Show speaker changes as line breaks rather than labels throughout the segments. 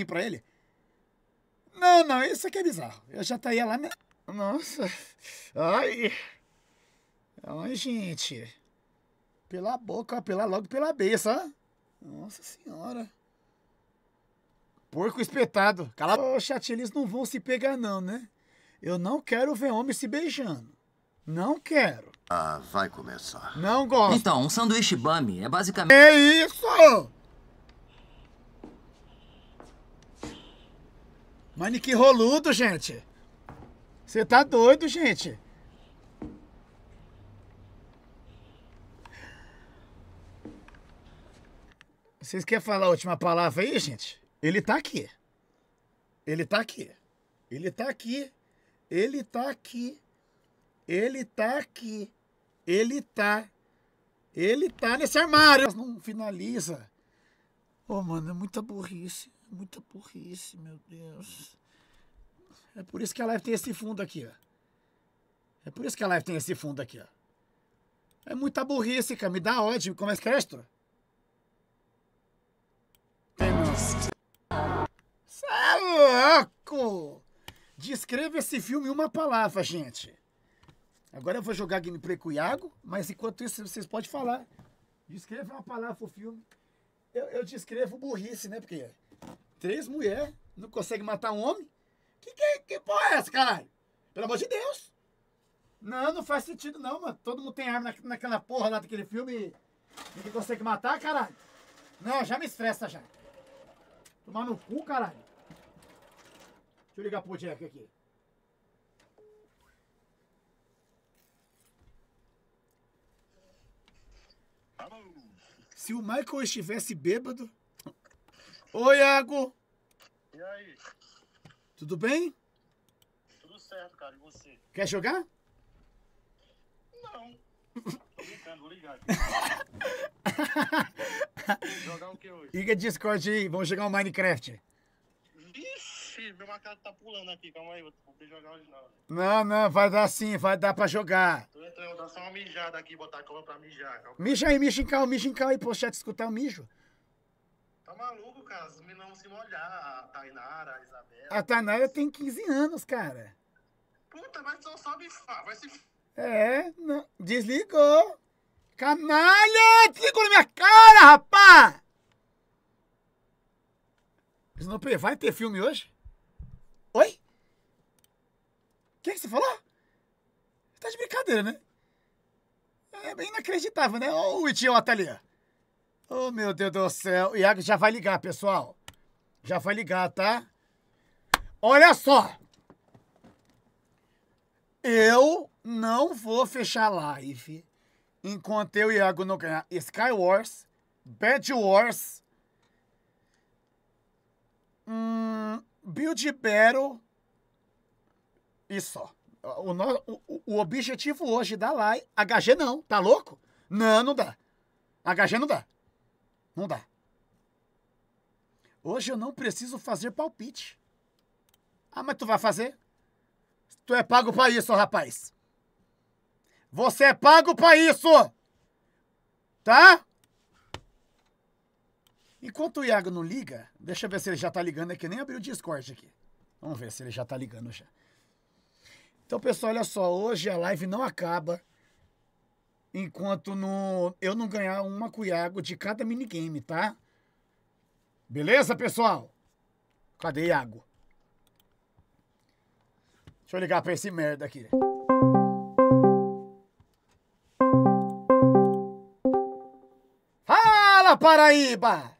assim pra ele. Não, não, isso aqui é bizarro. Eu já tá estaria lá. Me... Nossa. Ai. Ai, gente. Pela boca, pela logo pela beça. Nossa senhora. Porco espetado. Cala a boca, eles não vão se pegar, não, né? Eu não quero ver homem se beijando. Não quero. Ah, vai começar. Não gosto. Então, um sanduíche bami é basicamente. É isso! Manique que roludo, gente. Você tá doido, gente. Vocês querem falar a última palavra aí, gente? Ele tá aqui. Ele tá aqui. Ele tá aqui. Ele tá aqui. Ele tá aqui. Ele tá. Ele tá nesse armário. Mas não finaliza. Ô, oh, mano, é muita burrice. Muita burrice, meu Deus. É por isso que a live tem esse fundo aqui, ó. É por isso que a live tem esse fundo aqui, ó. É muita burrice, cara. Me dá ódio. Como é que é, Tem não. Cê é louco! Descreva esse filme em uma palavra, gente. Agora eu vou jogar gameplay com o Iago, mas enquanto isso vocês podem falar. Descreva uma palavra o filme. Eu, eu descrevo burrice, né? Porque Três mulheres, não consegue matar um homem? Que, que, que porra é essa, caralho? Pelo amor de Deus! Não, não faz sentido não, mano. Todo mundo tem arma na, naquela porra lá daquele filme. Ninguém consegue matar, caralho. Não, já me estressa já. Tomar no cu, caralho. Deixa eu ligar pro Jack aqui. Se o Michael estivesse bêbado, Oi, Iago. E aí? Tudo bem? Tudo certo, cara. E você? Quer jogar? Não. Tô brincando, vou ligar jogar o que hoje? Liga Discord aí, vamos jogar um Minecraft. Vixe, meu macaco tá pulando aqui, calma aí, eu vou poder jogar hoje não. Não, não, vai dar sim, vai dar pra jogar. Tô entrando, vou dar só uma mijada aqui, botar a cola pra mijar. Calma. Mija aí, mija em calma, mija em calma aí, pro chat escutar o mijo. Tá maluco, cara? Os meninos vão se molhar. A Tainara, a Isabela. A Tainara tem 15 anos, cara. Puta, mas não sobe. Vai se. É, não. desligou. Canalha! Desligou na minha cara, rapá! Snoopy, vai ter filme hoje? Oi? O que, é que você falou? Tá de brincadeira, né? É bem inacreditável, né? Olha o idiota tá ali, ó. Oh, meu Deus do céu. Iago já vai ligar, pessoal. Já vai ligar, tá? Olha só. Eu não vou fechar live enquanto eu e Iago não ganhar Sky Wars, Bad Wars, hum, Build Battle e só. O, o, o objetivo hoje da live... HG não, tá louco? Não, não dá. HG não dá. Não dá. Hoje eu não preciso fazer palpite. Ah, mas tu vai fazer? Tu é pago para isso, rapaz. Você é pago para isso. Tá? Enquanto o Iago não liga, deixa eu ver se ele já tá ligando aqui. É nem abriu o Discord aqui. Vamos ver se ele já tá ligando já. Então, pessoal, olha só. Hoje a live não acaba enquanto no, eu não ganhar uma Cuiago de cada minigame, tá? Beleza, pessoal? Cadê Iago? Deixa eu ligar pra esse merda aqui. Fala, Paraíba!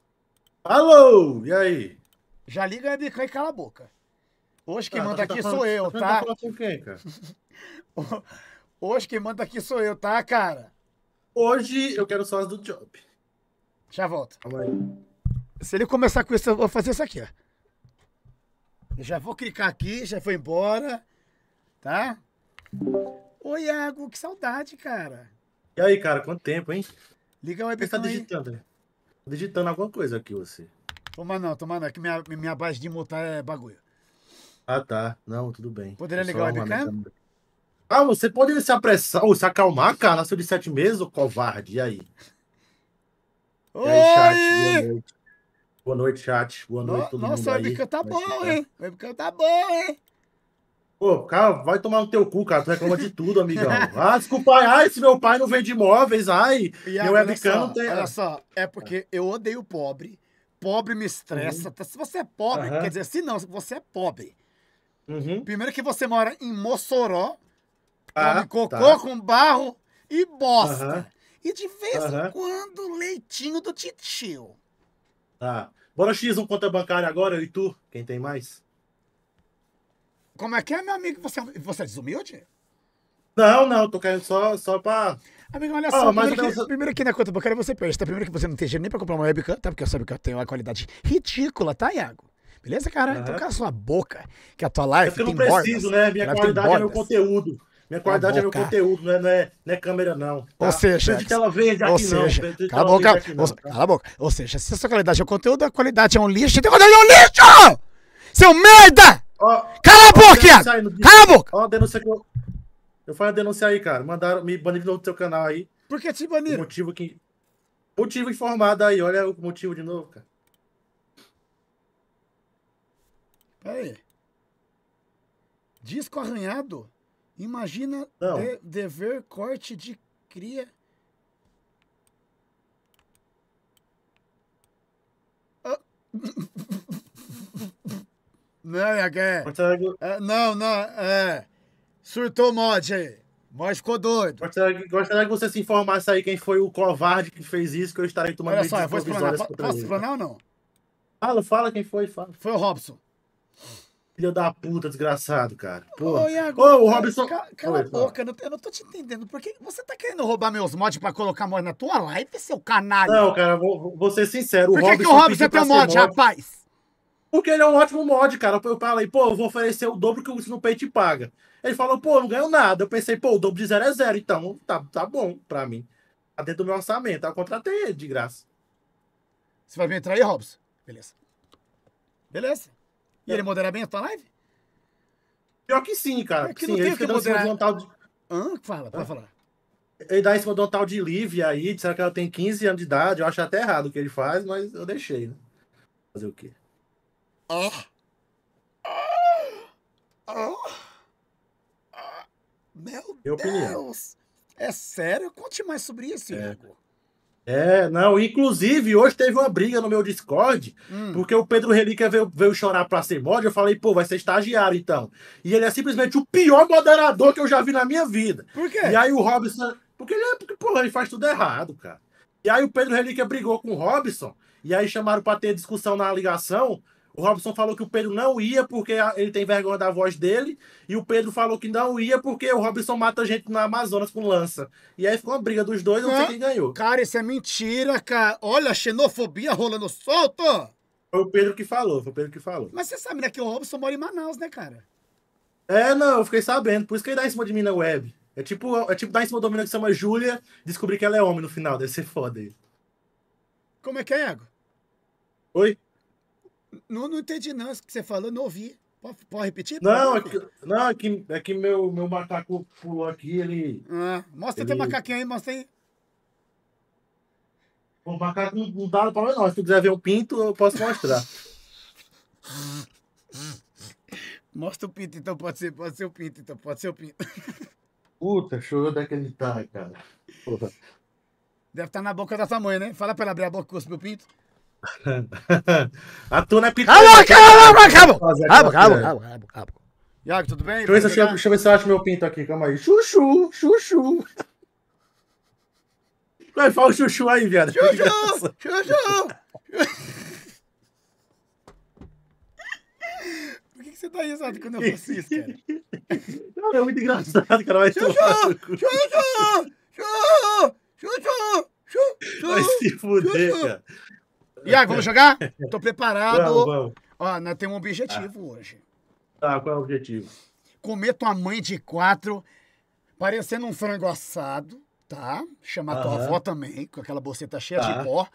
Alô, e aí? Já liga a bica e cala a boca. Hoje quem ah, manda tá aqui sou eu, tá? tá? Quem, cara? Hoje quem manda aqui sou eu, tá, cara? Hoje eu quero só as do Job. Já volto. Se ele começar com isso, eu vou fazer isso aqui, ó. Eu já vou clicar aqui, já foi embora. Tá? Ô, Iago, que saudade, cara. E aí, cara, quanto tempo, hein? Liga o tá Webcam tá digitando, aí. Né? digitando alguma coisa aqui, você. Toma não, toma não, é que minha, minha base de montar é bagulho. Ah, tá. Não, tudo bem. Poderia é ligar o webcam? Ah, você pode se apressar ou se acalmar, cara, nasceu de sete meses, ô covarde. E aí? Oi! E aí, chat? Boa noite. Boa noite, chat. Boa noite, no, todo nossa, mundo. Nossa, o webcam tá bom, hein? O webcam tá bom, hein? Pô, cara, vai tomar no teu cu, cara. Tu reclama de tudo, amigão. Ah, desculpa, ai, se meu pai não vende imóveis, ai, e meu webcam não tem. Olha só, é porque é. eu odeio pobre. Pobre me estressa. Uhum. Tá, se você é pobre, uhum. quer dizer, se não, você é pobre. Uhum. Primeiro que você mora em Mossoró, ah, come cocô tá. com barro e bosta. Uh -huh. E de vez uh -huh. em quando, leitinho do titio. Tá. Bora X1 conta bancária agora, eu e tu. Quem tem mais? Como é que é, meu amigo? Você, é você é desumilde? Não, não, tô caindo só, só pra. Amigo, olha ah, só, oh, primeiro, que, primeiro que na conta bancária você perde, Primeiro que você não tem dinheiro nem pra comprar uma webcam, tá? Porque eu sabe que eu tenho uma qualidade ridícula, tá, Iago? Beleza, cara? Uhum. Então cala sua boca, que a tua live. É porque eu não preciso, bordas, né? Minha qualidade é meu conteúdo. Minha qualidade é meu conteúdo, não é, não, é, não é, câmera, não. Tá? Ou seja. De tela verde aqui, ou seja, não. Cala a boca. Aqui, não, tá? Cala a boca. Ou seja, se a sua qualidade é o conteúdo, a qualidade é um lixo, Tem qualidade é um lixo! Seu merda! Ó, Cala a boca, Cala a boca! Ó, a denúncia que eu. Eu falei a denúncia aí, cara. Mandaram me banir do seu canal aí. Por que te banir O motivo que. Motivo informado aí, olha o motivo de novo, cara. Peraí. aí. Disco arranhado? Imagina de, dever corte de cria. Ah. não, é, é. é, não, não, é. Surtou mod aí. Mod ficou doido. Gostaria, gostaria que você se informasse aí quem foi o covarde que fez isso, que eu estarei tomando Olha só, eu vou explanar. Posso explanar ou não? Fala, fala quem foi, fala. Foi o Robson. Filho da puta, desgraçado, cara. Pô, Ô, Iago, Ô, o Robson. Cala, cala Oi, a boca, não, eu não tô te entendendo. Por que você tá querendo roubar meus mods pra colocar mod na tua live, seu canalha? Não, cara, vou, vou ser sincero. Por que o Robson, que o Robson mod, mod, rapaz? Porque ele é um ótimo mod, cara. Eu falei, pô, eu vou oferecer o dobro que o Wilson Pay te paga. Ele falou, pô, não ganho nada. Eu pensei, pô, o dobro de zero é zero, então tá, tá bom pra mim. Tá dentro do meu orçamento. Eu contratei ele de graça. Você vai vir entrar aí, Robson? Beleza. Beleza. E ele modera bem a tua live? Pior que sim, cara. É que sim, ele tem ele que moderar. Um tal de... Hã? Fala, pode é. falar. Ele dá esse cima de tal de Livia aí, disseram que ela tem 15 anos de idade. Eu acho até errado o que ele faz, mas eu deixei, né? Fazer o quê? Oh. Oh. Oh. oh. Meu Minha Deus! Opinião. É sério? Conte mais sobre isso, é. Igor. É, não, inclusive hoje teve uma briga no meu Discord, hum. porque o Pedro Relíquia veio, veio chorar pra ser mod, eu falei, pô, vai ser estagiário então. E ele é simplesmente o pior moderador que eu já vi na minha vida. Por quê? E aí o Robson, porque ele, é, porque, pô, ele faz tudo errado, cara. E aí o Pedro Relíquia brigou com o Robson, e aí chamaram pra ter discussão na ligação, o Robson falou que o Pedro não ia porque ele tem vergonha da voz dele. E o Pedro falou que não ia porque o Robson mata gente na Amazonas com lança. E aí ficou uma briga dos dois, não, não sei quem ganhou. Cara, isso é mentira, cara. Olha, xenofobia rolando solto. Foi o Pedro que falou, foi o Pedro que falou. Mas você sabe, né, que o Robson mora em Manaus, né, cara? É, não, eu fiquei sabendo. Por isso que ele dá em cima de mim na web. É tipo, é tipo dar em cima da menina que chama Júlia, descobrir que ela é homem no final. Deve ser foda ele. Como é que é, Ego? Oi? Não, não entendi não isso que você falou, não ouvi. Pode, pode repetir? Não, é que, não é, que, é que meu, meu macaco pulou aqui, ele... Ah, mostra ele... teu macaquinho aí, mostra aí. O macaco não dá pra nós não. Se tu quiser ver o pinto, eu posso mostrar. mostra o pinto então, pode ser, pode ser o pinto então, pode ser o pinto. Puta, chorou daquele é tá, cara. Porra. Deve estar tá na boca da sua mãe, né? Fala pra ela abrir a boca com o meu pinto. a Tuna é pitada. Calma, calma, calma, calma, calma, calma. Iago, tudo bem? Deixa eu, ver se, eu, deixa eu ver se eu acho meu pinto aqui, calma aí. Chuchu, chuchu. Vai, fala o chuchu aí, viado. Chuchu, chuchu. Por que, que você tá risado quando eu faço isso, cara? Não, é muito engraçado, cara. Vai chuchu, chuchu, chuchu, chuchu, chuchu. Vai se fuder, cara. Iago, vamos jogar? Estou preparado. Vamos, vamos. Ó, nós temos um objetivo ah. hoje. Ah, qual é o objetivo? Comer tua mãe de quatro, parecendo um frango assado, tá? Chamar Aham. tua avó também, com aquela boceta cheia de tá. pó,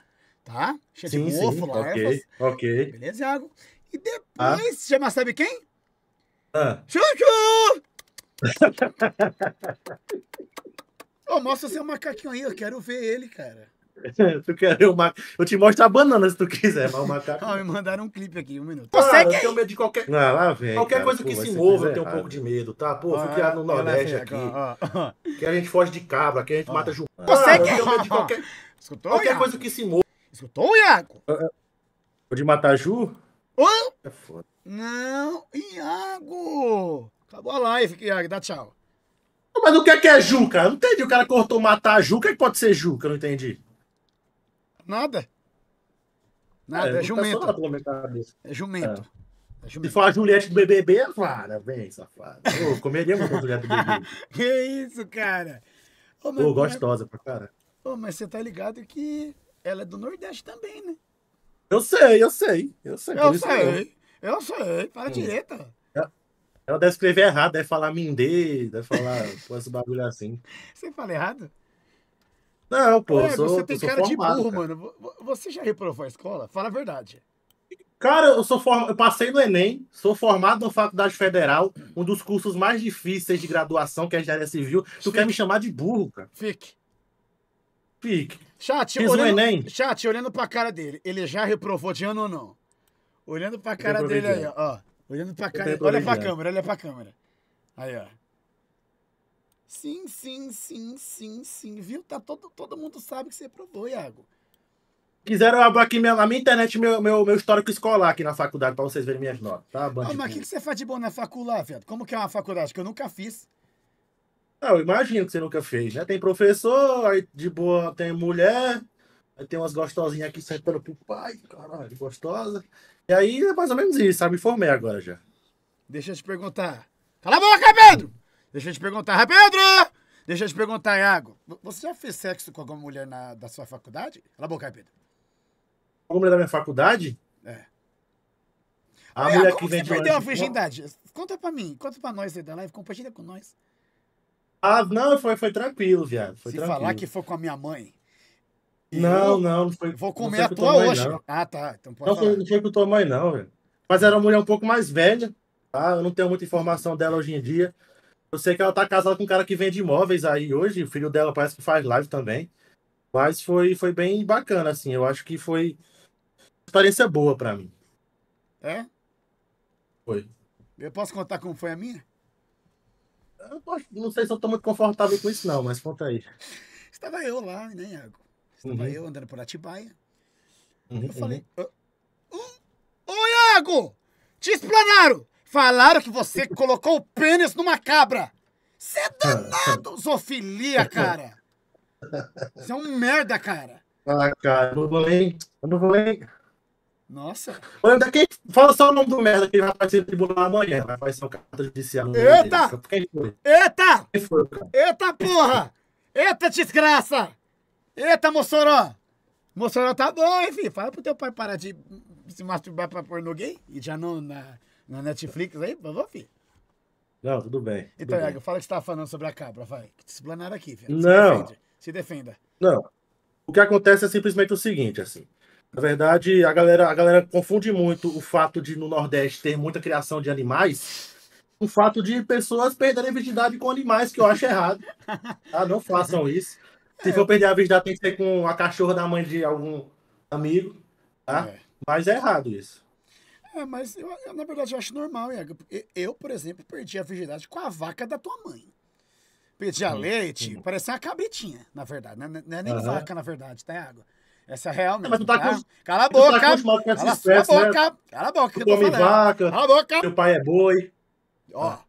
tá? Cheia sim, de mofo, larvas. Ok, ok. Beleza, Iago?
E tá. depois,
ah. chamar sabe quem? Ah. Chuchu! oh, mostra seu macaquinho aí, eu quero ver ele, cara. tu quer ver o macaco? Eu te mostro a banana se tu quiser, mas o macaco. ah, me mandaram um clipe aqui, um minuto. Você ah, quer... Eu tenho medo de qualquer. Não, ah, lá vem, qualquer cara, coisa pô, que se mova, eu tenho um pouco de medo, tá? Pô, ah, fica no Nordeste aqui. Ó, Que a gente foge de cabra, aqui a gente mata ju Você ah, quer. Eu tenho medo de qualquer. Escutou? Qualquer Iago? coisa que se mova. Escutou, Iago? Ah, ah. O de matar Ju? É foda. Não, Iago! Acabou a live, Iago, dá tchau. Mas o que é que é Não entendi. O cara cortou matar a O é que pode ser ju que eu não entendi. Nada. Nada, é, é tá jumento. É jumento. É. é Se Juliette do BBB, para, é vem, safado. Eu comeria uma Juliette do BBB. que isso, cara? Ô, mas, é- gostosa pra cara. Ô, mas você tá ligado que ela é do Nordeste também, né? Eu sei, eu sei. Eu sei. Eu sei. Eu sei. Fala é. Hum. direita. Ela deve escrever errado, deve falar mindê, deve falar esse bagulho assim. Você fala errado? Não, pô, é, eu sou, você tem cara formado, de burro, cara. mano. Você já reprovou a escola? Fala a verdade. Cara, eu sou form... eu passei no Enem, sou formado na Faculdade Federal, um dos cursos mais difíceis de graduação, que é a engenharia civil. Tu Fique. quer me chamar de burro, cara? Fique. Fique. Chat, Fiz olhando... Enem. Chat, olhando pra cara dele, ele já reprovou de ano ou não? Olhando pra cara dele aí, ó. Olhando pra cara. Olha pra câmera, olha pra câmera. Aí, ó. Sim, sim, sim, sim, sim. Viu? Tá todo, todo mundo sabe que você provou, Iago. Quiseram abrir aqui minha, na minha internet meu, meu, meu histórico escolar aqui na faculdade para vocês verem minhas notas, tá? ah, mas o que, que você faz de bom na faculdade, viado? Como que é uma faculdade que eu nunca fiz? Ah, eu imagino que você nunca fez, né? Tem professor, aí de boa tem mulher, aí tem umas gostosinhas aqui sentando pro pai, caralho, gostosa. E aí é mais ou menos isso, sabe? Me formei agora já. Deixa eu te perguntar. Cala a boca, Pedro! Deixa eu te perguntar, Pedro! Deixa eu te perguntar, Iago. Você já fez sexo com alguma mulher na, da sua faculdade? Cala a boca aí, Pedro. Alguma mulher da minha faculdade? É. A mulher que vem você de perdeu a virgindade? Conta pra mim, conta pra nós aí da live, compartilha com nós. Ah, não, foi, foi tranquilo, viado. Foi Se tranquilo. falar que foi com a minha mãe. Não, não, não foi. Vou comer a tua hoje. ah, tá. Então não, foi, não foi com tua mãe, não, velho. Mas era uma mulher um pouco mais velha, tá? Eu não tenho muita informação dela hoje em dia. Eu sei que ela tá casada com um cara que vende imóveis aí hoje, o filho dela parece que faz live também. Mas foi, foi bem bacana, assim. Eu acho que foi experiência boa para mim. É? Foi. Eu posso contar como foi a minha? Eu não sei se eu tô muito confortável com isso, não, mas conta aí. Estava eu lá, né, Iago? Estava uhum. eu andando por Atibaia. Uhum, eu falei. Uhum. Ô, Iago! Te explanaram! Falaram que você colocou o pênis numa cabra. Você é danado, zoofilia, cara. Você é um merda, cara. Ah, cara, eu não vou nem. Eu não vou nem. Nossa. olha daqui Fala só o nome do merda que ele vai aparecer no tribunal amanhã. Vai aparecer o carta judicial. Eita! Quem foi? Eita! Quem foi, cara? Eita porra! Eita desgraça! Eita, Mossoró! Mossoró tá bom, hein, filho? Fala pro teu pai parar de se masturbar pra pornô gay e já não. Na... Né? Na Netflix aí? Vamos, filho. Não, tudo bem. Tudo então, Iago, fala que você estava tá falando sobre a cabra, vai. Explanar aqui, filho. Se não. Se defenda. Não. O que acontece é simplesmente o seguinte, assim. Na verdade, a galera, a galera confunde muito o fato de no Nordeste ter muita criação de animais com o fato de pessoas perderem a virgindade com animais, que eu acho errado. Tá? Não façam isso. Se for perder a virgindade, tem que ser com a cachorra da mãe de algum amigo. Tá? É. Mas é errado isso. É, mas eu, eu, na verdade eu acho normal, Iago. Eu, por exemplo, perdi a virgindade com a vaca da tua mãe. Perdi a uhum. leite, parecia uma cabritinha, na verdade. Não, é, não é nem uhum. vaca, na verdade, tá, Iago? Essa é real é, mesmo. Mas tu tá, tá? tá com... Né? Cala a boca. Tá cala, cala, espécie, a boca. Né? cala a boca. Tu come vaca. Cala a boca. Teu pai é boi. Ó. Ah.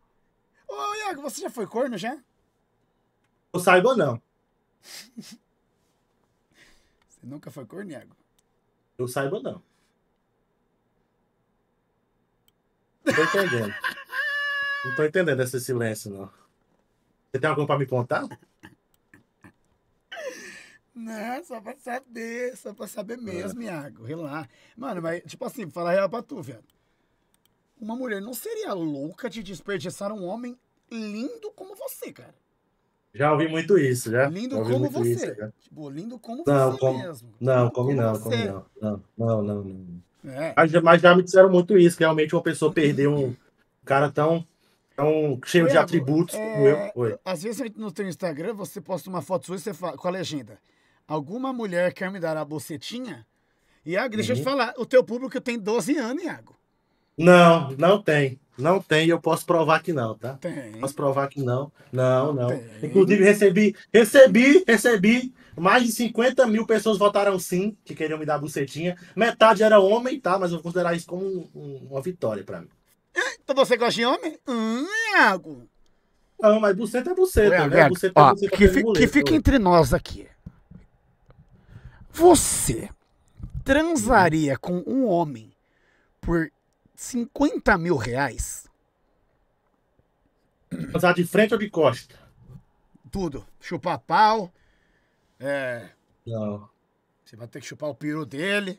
Ô, Iago, você já foi corno já? Eu saiba não. você nunca foi corno, Iago? Eu saiba não. Não tô entendendo. não tô entendendo esse silêncio, não. Você tem alguma pra me contar? Não, só pra saber, só pra saber é. mesmo, é. Iago. Relaxa. Mano, mas, tipo assim, falar real pra tu, velho. Uma mulher não seria louca de desperdiçar um homem lindo como você, cara. Já ouvi muito isso, já. Lindo como você. Isso, tipo, lindo como não, você mesmo. Não, como, como, não, você. como não. Não, não, não. não. É. Mas, mas, já me disseram muito isso, que realmente uma pessoa perder um cara tão, tão cheio de atributos é, como eu. Oi. Às vezes no teu Instagram você posta uma foto sua e você fala, com a legenda. Alguma mulher quer me dar a bocetinha? Iago, deixa uhum. eu te uhum. falar, o teu público tem 12 anos, Iago. Não, não tem. Não tem, eu posso provar que não, tá? Tem. Posso provar que não. Não, não. não. Inclusive, recebi, recebi, recebi mais de 50 mil pessoas votaram sim, que queriam me dar a bucetinha. Metade era homem, tá? Mas eu vou considerar isso como um, um, uma vitória para mim. Então você gosta de homem? Hum, Iago. Não, mas buceta é buceta, né? é, né? É, buceta ó, é buceta que, fi, que fica entre nós aqui. Você transaria com um homem por 50 mil reais? Transar de frente ou de costa? Tudo. Chupar pau, é. Não. Você vai ter que chupar o piro dele.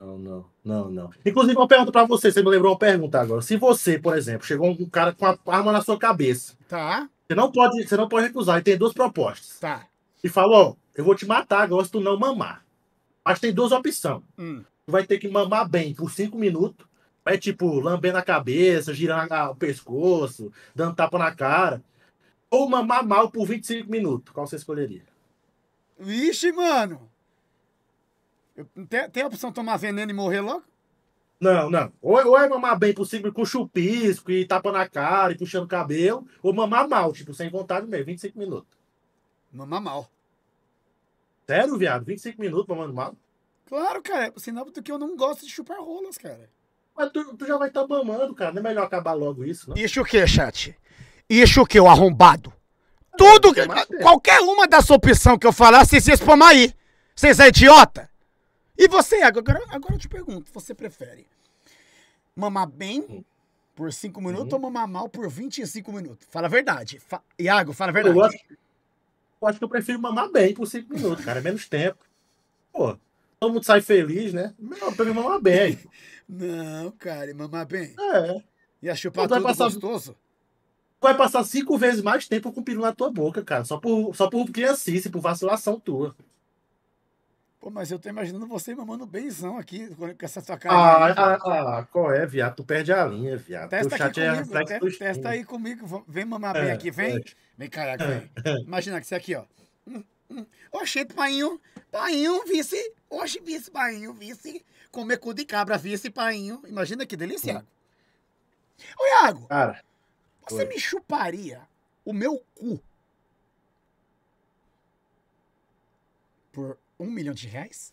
Não, não, não, não. Inclusive, uma pergunta pra você. Você me lembrou uma pergunta agora. Se você, por exemplo, chegou um cara com a arma na sua cabeça. Tá. Você não pode, você não pode recusar. E tem duas propostas. Tá. E falou, eu vou te matar agora se tu não mamar. Mas tem duas opções. Hum. Tu vai ter que mamar bem por cinco minutos. Vai, tipo, lambendo a cabeça, girando o pescoço, dando tapa na cara. Ou mamar mal por 25 minutos. Qual você escolheria? Vixe, mano! Eu, tem, tem a opção de tomar veneno e morrer logo? Não, não. Ou, ou é mamar bem possível com chupisco e tapa na cara e puxando o cabelo, ou mamar mal, tipo, sem vontade mesmo, 25 minutos. Mamar mal. Sério, viado? 25 minutos mamando mal? Claro, cara. É sinal porque eu não gosto de chupar rolas, cara. Mas tu, tu já vai estar tá mamando, cara. Não é melhor acabar logo isso, não? Isso o quê, chat? Isso o que, o arrombado? Tudo, que, é qualquer uma das opções que eu falar, vocês vão spamar aí. Vocês é idiota? E você, agora, agora eu te pergunto, você prefere mamar bem hum. por 5 minutos hum. ou mamar mal por 25 minutos? Fala a verdade. Fa... Iago, fala a verdade. Eu acho, eu acho que eu prefiro mamar bem por 5 minutos, cara. É menos tempo. Pô, todo mundo sai feliz, né? Melhor pra mamar bem. Não, cara, mamar bem. É. E a chupar tudo passar... gostoso? vai passar cinco vezes mais tempo com o peru na tua boca, cara. Só por, só por criancice, por vacilação tua. Pô, mas eu tô imaginando você mamando benzão aqui com essa tua cara. Ah, ah, ah, ah qual é, viado? Tu perde a linha, viado. Testa, aqui é comigo, é te, testa aí comigo. Vem mamar é, bem aqui, vem. É. Vem, caraca, é, vem. É. Imagina que isso aqui, ó. Hum, hum. Oxê, painho. Painho, vice. Oxe, vice, painho, vice. Comer cu de cabra, vice, painho. Imagina que delícia. Hum. Oi, Ô, Iago. Cara. Você me chuparia o meu cu por um milhão de reais?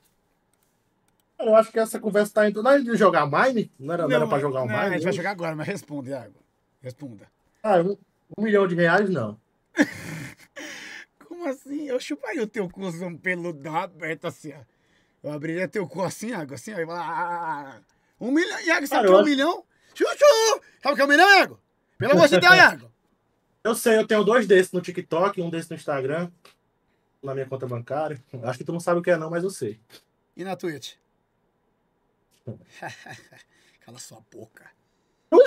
Cara, eu acho que essa conversa tá indo. Não era de jogar Mine? Não era, não, não era pra jogar o um é, Mine? A gente vai jogar agora, mas responda, Iago. Responda. Ah, um, um milhão de reais, não. Como assim? Eu chuparia o teu cu um peludão aberto assim, ó. Eu abriria teu cu assim, Iago, assim, ó. E ah, ah, ah, um milhão. Iago, sabe o que é um acho... milhão? Chuchu! Sabe o que é um milhão, Iago? Pelo amor de Deus, Iago. Eu sei, eu tenho dois desses no TikTok, um desse no Instagram, na minha conta bancária. Acho que tu não sabe o que é, não, mas eu sei. E na Twitch? Cala sua boca.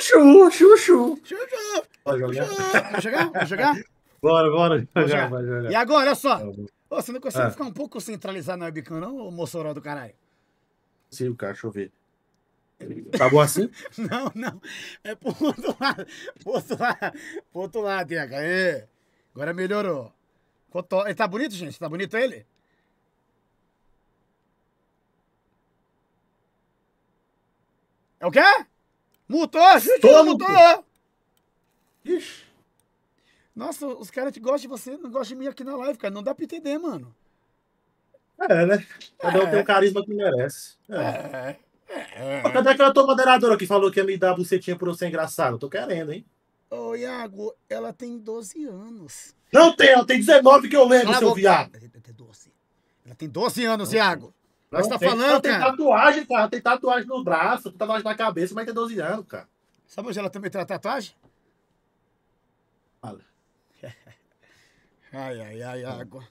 Chuchu, chuchu. Chuchu. Bora jogar? Vamos jogar? Vamos jogar? Bora, bora. Jogar, jogar. Bora jogar. E agora, olha só. Tá ô, você não consegue ah. ficar um pouco centralizado na webcam, não, ô, Mossoró do caralho? Sim, cara, deixa eu ver. Acabou assim? não, não. É pro outro lado. Pro outro lado. Pro outro lado, É. Agora melhorou. Ele tá bonito, gente? Tá bonito ele? É o quê? Mutou! Estou mutou! Ixi. Nossa, os caras que gostam de você não gostam de mim aqui na live, cara. Não dá pra entender, mano. É, né? Cada é. um tem o é. carisma que merece. É. é. É. Cadê aquela tua moderadora que falou que ia me dar bucetinha por eu ser engraçado? Tô querendo, hein? Ô, Iago, ela tem 12 anos. Não tem, ela tem 19 que eu lembro, Iago, seu viado. Ela tem 12. Ela tem 12 anos, não, Iago.
Não tá falando, ela cara. tem
tatuagem, cara. Ela tem tatuagem no braço, tatuagem na cabeça, mas tem 12 anos, cara. Sabe onde ela também tem a tatuagem? Fala. ai, ai, ai, água.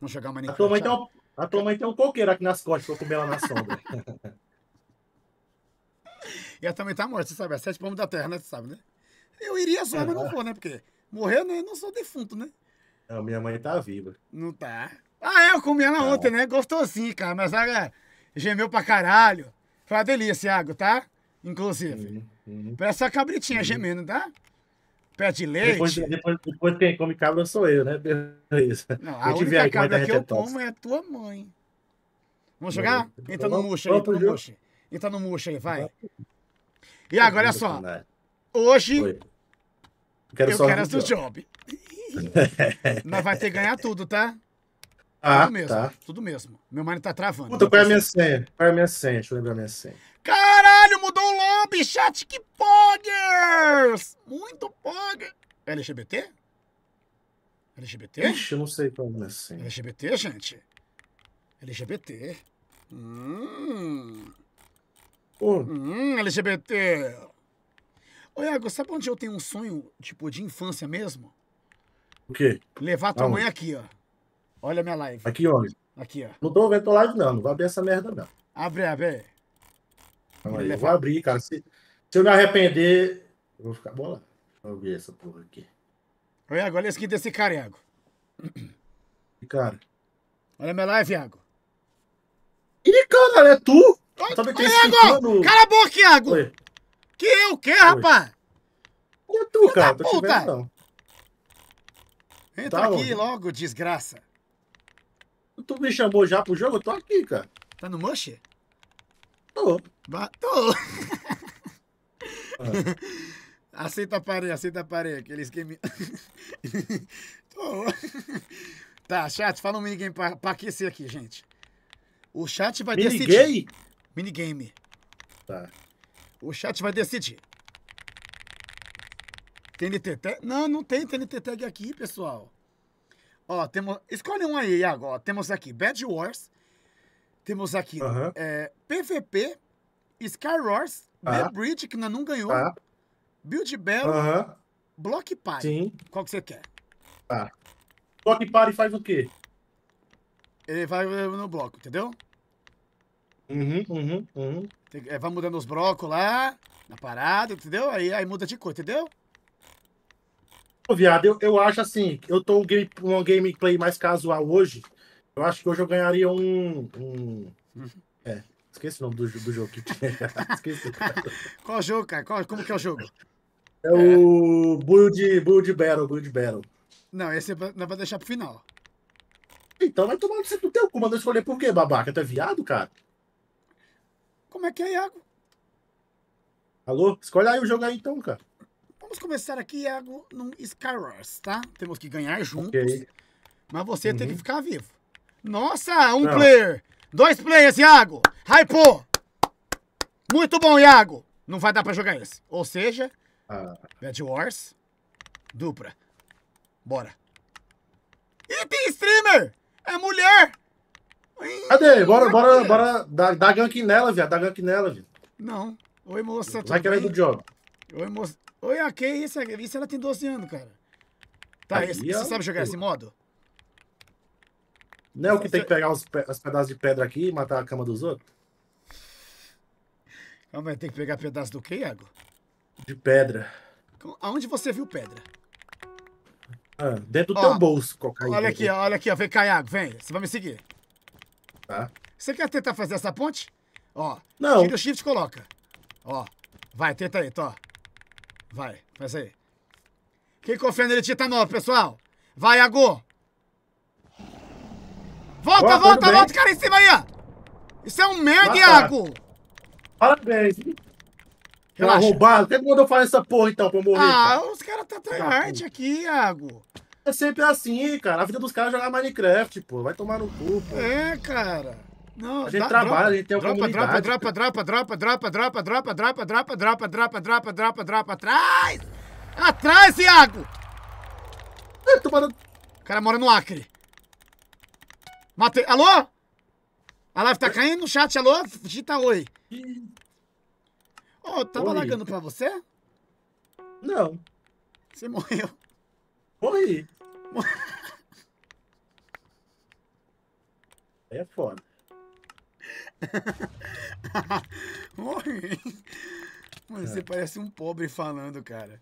Vamos jogar mais nem a tua, mãe tem um, a tua mãe tem um coqueiro aqui nas costas pra eu comer ela na sombra. E ela também tá morta, você sabe, as sete pombas da terra, né? Você sabe, né? Eu iria só, mas não vou, né? Porque morrer, né? Eu não sou defunto, né? A minha mãe tá viva. Não tá. Ah, é, eu comi ela tá. ontem, né? Gostosinho, cara. Mas água gemeu pra caralho. Foi uma delícia, água, tá? Inclusive. Uhum, uhum. Parece a cabritinha uhum. gemendo, tá? Pé de leite. Depois, depois, depois quem come cabra sou eu, né? Beleza. Não, a única aqui, é cabra que eu tomo como é a tua mãe. Vamos jogar? Entra no murcho aí, entra no murcho. Entra no murcho aí, vai. E agora olha só. Hoje. Quero eu quero as do job. Mas vai ter que ganhar tudo, tá?
Ah, tudo mesmo, tá.
Tudo mesmo. Meu mano tá travando. Puta, qual é a minha senha? Qual é a minha senha? Deixa eu lembrar a minha senha. Caralho, mudou o lobby, chat que poggers! Muito pogger! É LGBT? LGBT? Ixi, eu não sei qual é a senha. LGBT, gente? LGBT. Hum... Hum, LGBT. Ô, Iago, sabe onde eu tenho um sonho, tipo, de infância mesmo? O quê? Levar tua mãe aqui, ó. Olha a minha live. Aqui, olha. Aqui, ó. Não tô vendo tua live, não. Não vou abrir essa merda, não. Abre, abre. Não, aí, eu vou abrir, cara. Se, se eu me arrepender, eu vou ficar bola. Vou abrir essa porra aqui. Ô, Iago, olha a skin desse cara, Iago. Que cara? Olha a minha live, Iago. Ih, cara, é tu? Oi, Sabe quem é, Iago! Cala a boca, Iago! Oi. Que eu, que, rapaz? E tu, cara? Tô puta. vendo, não. Entra tá, aqui logo, desgraça. Tu me chamou já pro jogo? Eu tô aqui, cara. Tá no Mush? Tô. Ba tô. ah. Aceita a parede, aceita a parede. Aquele esquema... tô. tá, chat, fala um minigame pra, pra aquecer aqui, gente. O chat vai minigame? decidir minigame. Tá. O chat vai decidir. TNT tag? Não, não tem TNT tag aqui, pessoal. Ó, temos... Escolhe um aí, Iago. Ó, temos aqui Bad Wars. Temos aqui uh -huh. é, PVP, Sky Wars, uh tá. -huh. The Bridge, que ainda não ganhou, uh tá. -huh. Build Bell, uh -huh. Block Party. Sim. Qual que você quer? Tá. Block Party faz o quê? Ele vai no bloco, entendeu? Uhum, uhum, uhum. é, vai mudando os brocos lá, na parada, entendeu? Aí, aí muda de cor, entendeu? Ô, viado, eu, eu acho assim, eu tô um, game, um gameplay mais casual hoje. Eu acho que hoje eu ganharia um. um hum. é, esqueci o nome do, do jogo que esqueci. Qual jogo, cara? Qual, como que é o jogo? É, é. o Build, Build Battle, Build Battle. Não, esse é não vai é deixar pro final. Então vai tomar no teu cu, mandou escolher por quê, babaca? Tu é viado, cara? Como é que é, Iago? Alô? Escolhe aí o jogo aí então, cara. Vamos começar aqui, Iago, num Skywars, tá? Temos que ganhar juntos. Okay. Mas você uhum. tem que ficar vivo. Nossa, um Não. player! Dois players, Iago! Hypou! Muito bom, Iago! Não vai dar pra jogar esse. Ou seja, ah. Bad Wars, dupla. Bora. E tem streamer! É mulher! Cadê? Bora, bora, bora. Dá, dá gank nela, viado. Dá gank nela, viado. Não. Oi, moça. Vai que ela é do job. Oi, moça. Oi, a que isso? É, isso ela tem 12 anos, cara.
Tá, Aí, esse, você sabe jogar esse
modo? Não é o que tem que pegar os, os pedaços de pedra aqui e matar a cama dos outros? Calma aí, tem que pegar pedaço do que, Iago? De pedra. Aonde você viu pedra? Ah, dentro do ó, teu bolso, cocaína. Olha aqui, olha aqui, ó. Vem cá, Iago, vem. Você vai me seguir. Tá. Você quer tentar fazer essa ponte? Ó. Não. Tira o shift e coloca. Ó. Vai, tenta aí, to. Vai, faz aí. Quem confia nele tita tá novo, pessoal. Vai, Agu. Volta, Boa, volta, volta, o cara em cima aí, ó. Isso é um merda, Iago. Parabéns. Relaxa. Tá roubado. Até quando eu falar essa porra, então, pra eu morrer. Ah, cara. os caras tá, tá arte aqui, Iago. É sempre assim, cara. A vida dos caras é jogar Minecraft, pô. Vai tomar no cu, pô. É, cara. Não, a gente trabalha, a gente tem uma dropa, comunidade. Dropa, dropa, dropa, dropa, dropa, dropa, dropa, dropa, dropa, dropa, dropa, dropa, dropa, atrás! Atrás, Iago! O cara mora no Acre. Matei. Alô? A live tá caindo no chat, alô? Digita oi. Ô, oh, tava oi. lagando pra você? Não. Você morreu. Morri. Aí é foda. Morri. Mano, você é. parece um pobre falando, cara.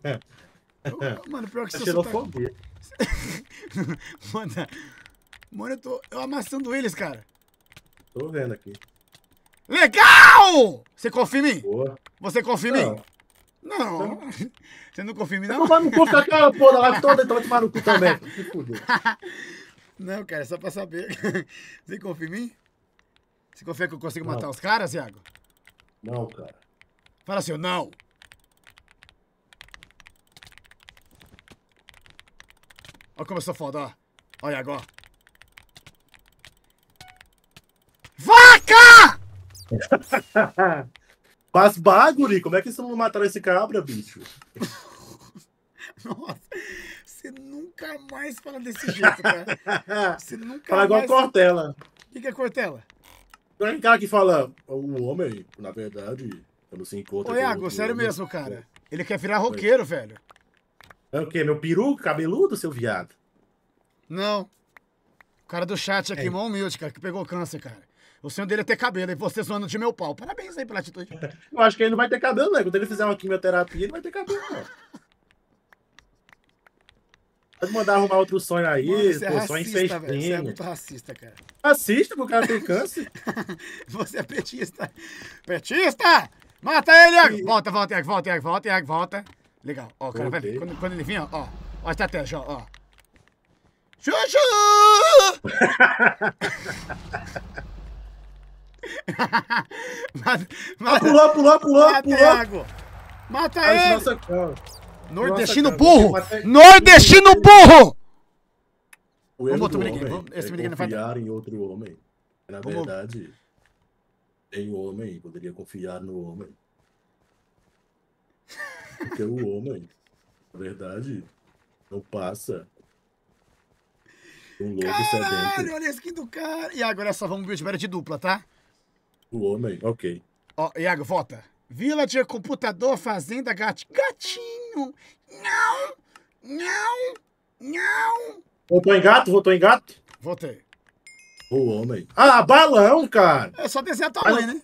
mano, pior que você. É xenofobia. Sotaque... mano, mano, eu tô eu amassando eles, cara. Tô vendo aqui. Legal! Você confia em mim? Boa. Você confia em mim? Não, você não confia em mim, não? Mas não confia aquela porra lá toda, então vai tomar no cu também. Se Não, cara, é só pra saber. Você confia em mim? Você confia que eu consigo não. matar os caras, Iago? Não, cara. Fala assim, não. Olha como eu sou foda, ó. Olha agora. Vaca! Mas bagulho, como é que vocês não mataram esse cabra, bicho? Nossa, você nunca mais fala desse jeito, cara. Você nunca fala mais... igual a Cortella. O que, que é Cortella? É aquele cara que fala, o homem, na verdade, quando se encontra... Ô, Iago, sério homem. mesmo, cara. É. Ele quer virar roqueiro, velho. É o quê? Meu peru cabeludo, seu viado? Não. O cara do chat aqui, é. mão humilde, cara, que pegou câncer, cara. O sonho dele é ter cabelo, e você zoando de meu pau. Parabéns aí pela atitude. Eu acho que ele não vai ter cabelo, né? Quando ele fizer uma quimioterapia, ele vai ter cabelo, não. Pode mandar arrumar outro sonho aí, Mano, pô, é racista, sonho incestinho. você é, é muito racista, cara. Racista, porque o cara tem câncer. você é petista. Petista! Mata ele, Iago! Volta, volta, Iago, volta, Iago, volta, Iago, volta. Legal. Ó, o cara okay. vai ver. Quando, quando ele vinha, ó, ó a estratégia, ó, ó. Chuchu! mata, mata, ah, pulou, pulou, pulou, mata, pulou. Mata ele. Nossa, Nordestino burro. Nordestino burro. O erro do homem é confiar em outro homem. Na verdade, tem homem, poderia confiar no homem. Porque o homem, na verdade, não passa um lobo Caralho, olha a skin do cara. E agora só Vamos ver Build de dupla, tá? O homem, ok. Ó, oh, Iago, volta. Villager, computador, fazenda, gato. Gatinho! Não! Não! Não! Voltou em gato? Voltou em gato? Voltei. O homem. Ah, balão, cara! É só desenhar tua mãe, né?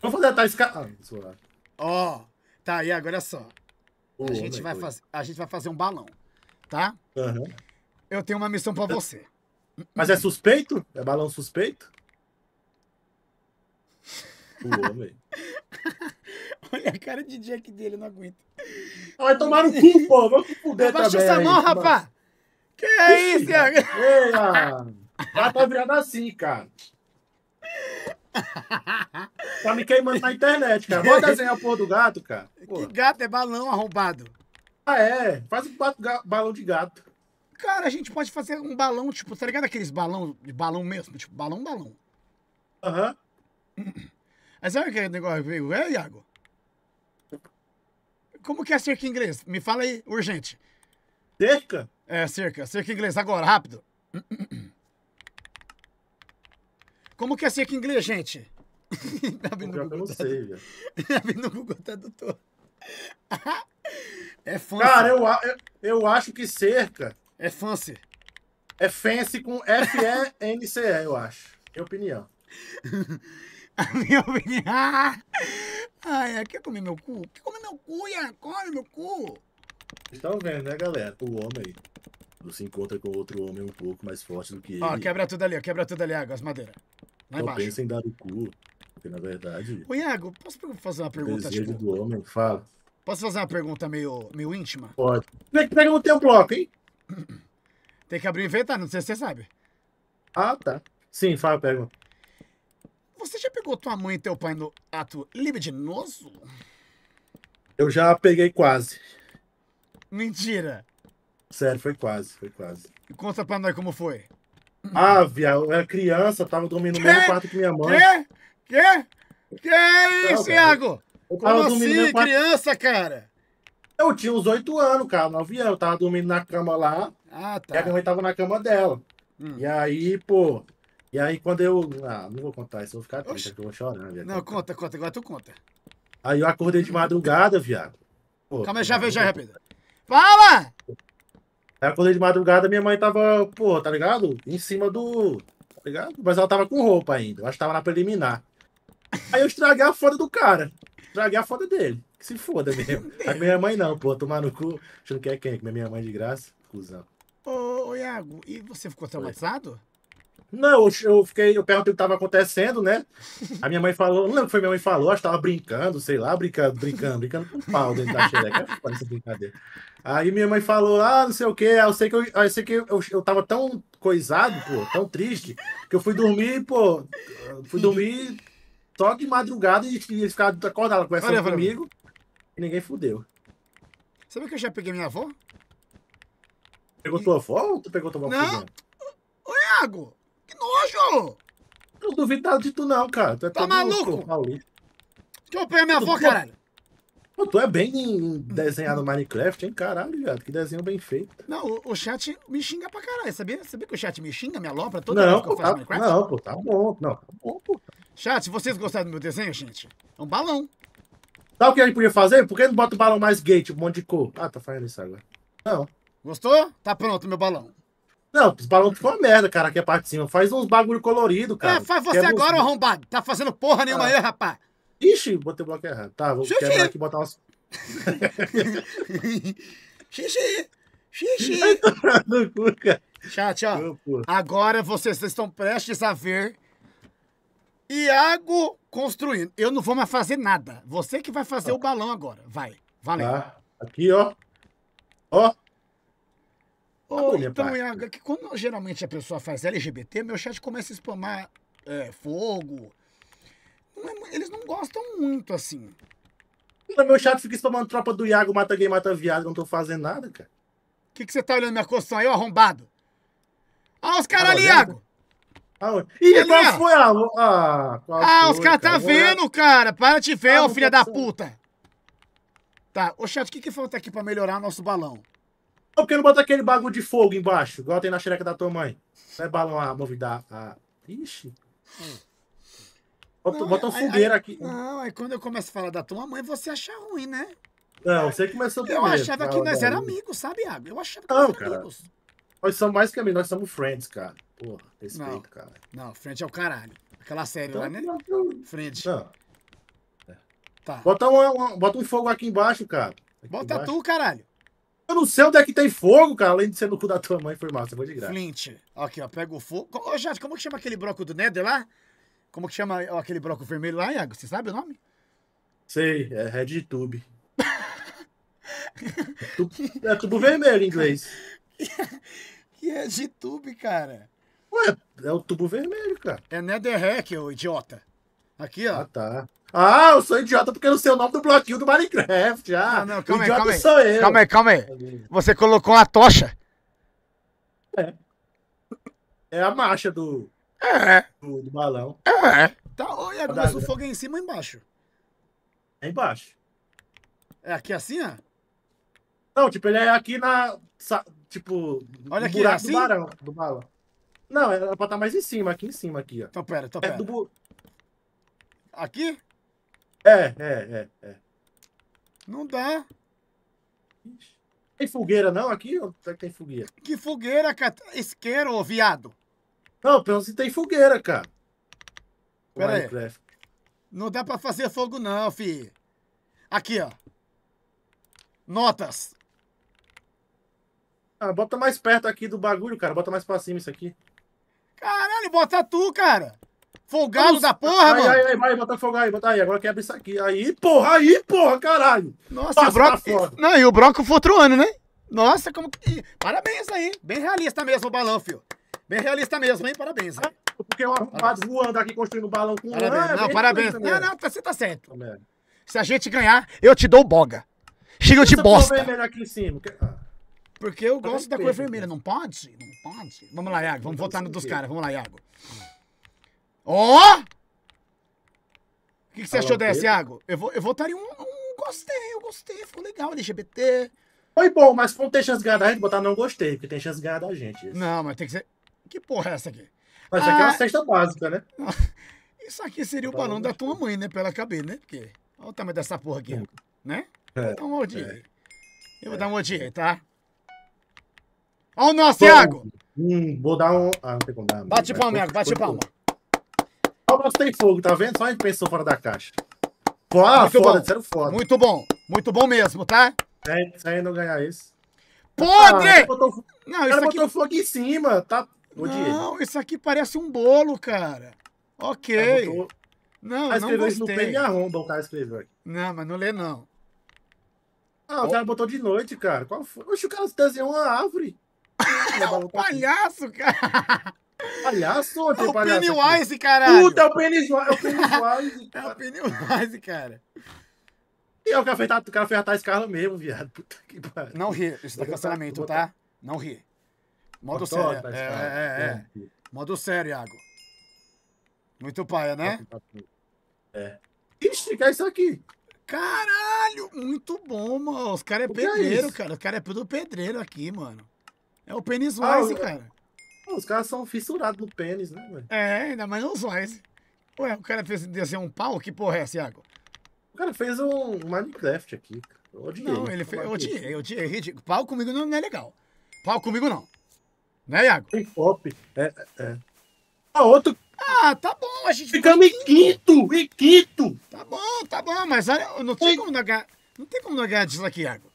Vamos fazer a esca... Ah, Ó, oh, tá aí, agora é só. O a gente, vai fazer, a gente vai fazer um balão, tá? Uhum. Eu tenho uma missão pra você. Mas é suspeito? É balão suspeito? Pulou, Olha a cara de Jack dele, não aguenta. Vai tomar no cu, pô. Vai se fuder também. Abaixa essa mão, rapá. Que é isso, Iago? Já tá virando assim, cara. tá me queimando na internet, cara. Vou desenhar a porra do gato, cara. Porra. Que gato é balão arrombado. Ah, é? Faz um balão de gato. Cara, a gente pode fazer um balão, tipo, tá ligado aqueles balão de balão mesmo? Tipo, balão, balão. Aham. Uhum. Mas sabe aquele negócio comigo? É, Iago? Como que é cerca em inglês? Me fala aí, urgente. Cerca? É, cerca. Cerca em inglês. agora, rápido. Como que é cerca em inglês, gente? Abre tá eu não sei, velho. Abre tá no Google Tradutor. é fancy. Cara, eu, eu, eu acho que cerca... É fancy. É fancy com F-E-N-C-E, eu acho. Minha opinião. A minha opinião. Ai, quer comer meu cu? Quer comer meu cu, Ian? Come meu cu. Estão vendo, né, galera? O homem se encontra com outro homem um pouco mais forte do que ó, ele. Ó, quebra tudo ali, ó, quebra tudo ali, água, as madeiras. Não embaixo. pensa em dar o cu, porque na verdade. Ô, Iago, posso fazer uma pergunta? O desejo tipo... do homem, fala. Posso fazer uma pergunta meio, meio íntima? Pode. Tem que pegar o teu bloco, hein? Tem que abrir o inventário, não sei se você sabe. Ah, tá. Sim, fala pega. Você já pegou tua mãe e teu pai no ato libidinoso? Eu já peguei quase. Mentira. Sério, foi quase, foi quase. E conta pra nós como foi. Ah, viado, eu era criança, tava dormindo no mesmo quarto que minha mãe. Quê? Quê? Que é isso, Iago? Eu tava como dormindo assim, quarto... criança, cara? Eu tinha uns oito anos, cara, nove anos. Eu tava dormindo na cama lá. Ah, tá. E a minha mãe tava na cama dela. Hum. E aí, pô, e aí quando eu. Ah, não vou contar isso, eu vou ficar triste, que eu vou chorar, viado. Não, conta, conta, agora tu conta. Aí eu acordei de madrugada, viado. Pô, Calma aí, já vejo já repita. Fala! Aí eu acordei de madrugada, minha mãe tava, pô, tá ligado? Em cima do. Tá ligado? Mas ela tava com roupa ainda. Eu acho que tava na preliminar. Aí eu estraguei a foda do cara. Estraguei a foda dele. Que se foda mesmo. a minha mãe não, pô, tomar no cu. Achando que é quem? Que minha mãe é de graça. Cusão. Ô, ô Iago, e você ficou traumatizado? Foi. Não, eu fiquei, eu perguntei o que estava acontecendo, né? A minha mãe falou, não lembro que foi minha mãe falou, acho que estava brincando, sei lá, brincando, brincando, brincando com pau dentro da xereca. Parece é brincadeira. Aí minha mãe falou, ah, não sei o quê, eu sei que eu, eu sei que eu, eu tava tão coisado, pô, tão triste, que eu fui dormir, pô, fui dormir só de madrugada e eles ficaram acordados conversando Olha, comigo e ninguém fudeu. Sabe que eu já peguei minha avó? Pegou e... tua avó ou tu pegou tua avó? Não, o Iago, que nojo! Não duvido nada de tu, não, cara. Tu é tá maluco? Paulista. Que eu peguei minha avó, caralho. Pô, tu é bem desenhado no Minecraft, hein? Caralho, viado, que desenho bem feito. Não, o, o, chat me xinga pra caralho, sabia? Sabia que o chat me xinga, me alopra toda não, vez que eu faço tá, Minecraft? Não, pô, tá bom, não, tá bom, pô. Chat, vocês gostaram do meu desenho, gente? É um balão. Sabe o que a gente podia fazer? Por que não bota o balão mais gay, tipo, um monte de cor? Ah, tá fazendo isso agora. Não. Gostou? Tá pronto meu balão. Não, os balões ficam uma merda, cara, aqui a parte de cima. Faz uns bagulho colorido, cara. É, faz você agora, ô arrombado. Tá fazendo porra nenhuma ah. aí, rapaz. Ixi, botei o bloco errado. Tá, vou Xuxi. quebrar aqui e botar umas. Xixi! Xixi! Chat, ó. Agora vocês estão prestes a ver Iago construindo. Eu não vou mais fazer nada. Você que vai fazer tá. o balão agora. Vai, valeu. Tá. aqui, ó. Ó. Ou então, Iaga, é que quando geralmente a pessoa faz LGBT, meu chat começa a spamar é, fogo. Não é, eles não gostam muito, assim. meu chat fica spamando tropa do Iago, mata gay, mata viado, não tô fazendo nada, cara. O que, que você tá olhando minha construção aí, ó, arrombado? Ah, os caras tá ali, Iago! Ah, Ih, qual foi a. Ah, ah, ah foi, os caras tá é? vendo, cara! Para de ver, ah, ô filha da puta! Tá, ô chat, o que, que falta aqui pra melhorar nosso balão? porque não bota aquele bagulho de fogo embaixo, igual tem na xereca da tua mãe? Vai é balar a movida. A... Ixi. Bota, não, bota uma fogueira aí, aqui. Não, aí quando eu começo a falar da tua mãe, você acha ruim, né? Não, você começou primeiro. Eu achava tá, que nós éramos amigos, sabe, Iago? Eu achava que não, nós éramos amigos. Nós somos mais que amigos, nós somos friends, cara. Porra, respeito, não, cara. Não, friends é o caralho. Aquela série então, lá, né? Friends. Tá. Bota, um, um, bota um fogo aqui embaixo, cara. Aqui bota embaixo. tu, caralho. Eu não sei onde é que tem fogo, cara, além de ser no cu da tua mãe, foi massa, foi de graça. Flint. Aqui, ó, pega o fogo. Ô, oh, como que chama aquele bloco do Nether lá? Como que chama ó, aquele bloco vermelho lá, Iago? Você sabe o nome? Sei, é Red Tube. é, é tubo vermelho em inglês. que é tube, cara? Ué, é o tubo vermelho, cara. É Netherrack, ô idiota. Aqui, ó. Ah, tá. Ah, eu sou idiota porque eu não sei o nome do bloquinho do Minecraft. Ah, não, não, calma aí, idiota calma sou aí. eu. Calma aí, calma aí. Você colocou uma tocha. É. É a marcha do. É. é. Do, do balão. É. é. Tá, olha, agora o fogo é em cima ou embaixo? É embaixo. É aqui assim, ó? Não, tipo, ele é aqui na. Tipo. Olha aqui, buraco é assim? do, barão, do balão. Não, era é pra estar tá mais em cima, aqui em cima, aqui, ó. Então pera, então pera. É do bu... Aqui? É, é, é, é. Não dá. Tem fogueira não aqui? Ou tem fogueira? Que fogueira, cara? Isqueiro, ô viado. Não, pelo se tem fogueira, cara. Pera Minecraft. Aí. Não dá pra fazer fogo não, fi. Aqui, ó. Notas. Ah, bota mais perto aqui do bagulho, cara. Bota mais pra cima isso aqui. Caralho, bota tu, cara. Folgado Vamos... da porra, aí, mano. Aí, aí, vai, bota fogar aí, bota aí. Agora quebra isso aqui. Aí, porra, aí, porra, caralho. Nossa, Passa o Broco. Não, e o Broco foi outro ano, né? Nossa, como que. Parabéns aí. Bem realista mesmo o balão, filho. Bem realista mesmo, hein? Parabéns. Hein? Porque o arrombado voando aqui construindo balão com parabéns. Um... É, não, parabéns. Não, não, você tá certo. Também. Tá tá Se a gente ganhar, eu te dou boga. Chega de bosta. vermelha aqui em cima. Ah. Porque eu tá gosto da cor vermelha. Não pode? Não pode? Vamos lá, Iago. Vamos votar no dos caras. Vamos lá, Iago. Ó! Oh! O que, que você achou dessa, Iago? Eu, vou, eu votaria um, um gostei, eu gostei, ficou legal, LGBT. Foi bom, mas não tem chance de ganhar da gente, botar não gostei, porque tem chance de ganhar da gente. Isso. Não, mas tem que ser. Que porra é essa aqui? Mas ah, aqui é uma ah! cesta básica, né? Isso aqui seria o balão da tua mãe, né? pela cabeça né? Porque. Olha o tamanho dessa porra aqui, é. né? É, um eu é. Eu vou é. dar um odiei, é. tá? Olha o nosso, Iago! Hum, vou dar um. Ah, não tem como dar. Bate palma, Iago, bate palma o tem fogo, tá vendo? Só a gente pensou fora da caixa. Ah, muito foda, disseram foda. Muito bom, muito bom mesmo, tá? É, sem não ganhar isso.
Podre! Ah,
botou... Não, cara isso aqui... botou fogo em cima, tá? Odiei. Não, isso aqui parece um bolo, cara. Ok. Botou... Não, cara, não no pé e arromba o cara escreveu aqui. Não, mas não lê não. Ah, o cara botou de noite, cara. Qual foi? Oxe, o cara desenhou uma árvore. é um palhaço, cara. Palhaço ou tem é O Pennywise, caralho! Puta, é o Pennywise! É o Pennywise, cara. É o Pennywise, cara. E é o cara o cara fez a Thais mesmo, viado. Puta que pariu. Não ri, isso tá cancelamento, tá? Não ri. Modo sério. É é, é, é, é, Modo sério, Iago. Muito paia, né? Tá é. Ixi, que é isso aqui? Caralho, muito bom, mano. Os caras é pedreiro, é cara. Os caras é tudo pedreiro aqui, mano. É o ah, Pennywise, ah, cara os caras são fissurados no pênis, né, velho? É, ainda mais um slice. Ué, o cara fez descer um pau? Que porra é essa, Iago? O cara fez um Minecraft aqui. Eu odiei. Não, ele fez. Eu odiei, eu odiei. É pau comigo não, é legal. Pau comigo não. Né, Iago? Tem pop. É, é, é. Ah, outro. Ah, tá bom, a gente Ficamos em quinto, em quinto. Tá bom, tá bom, mas olha, não tem como negar. Não tem como negar disso aqui, Iago.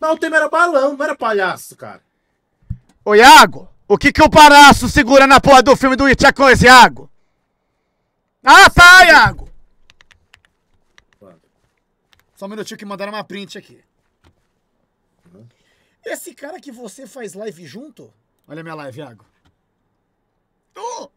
Não, o tema era balão, não era palhaço, cara. Ô, Iago! O que que o palhaço segura na porra do filme do a esse Iago? Ah, tá, Iago! Só um minutinho que mandaram uma print aqui. Esse cara que você faz live junto? Olha a minha live, Iago. Oh!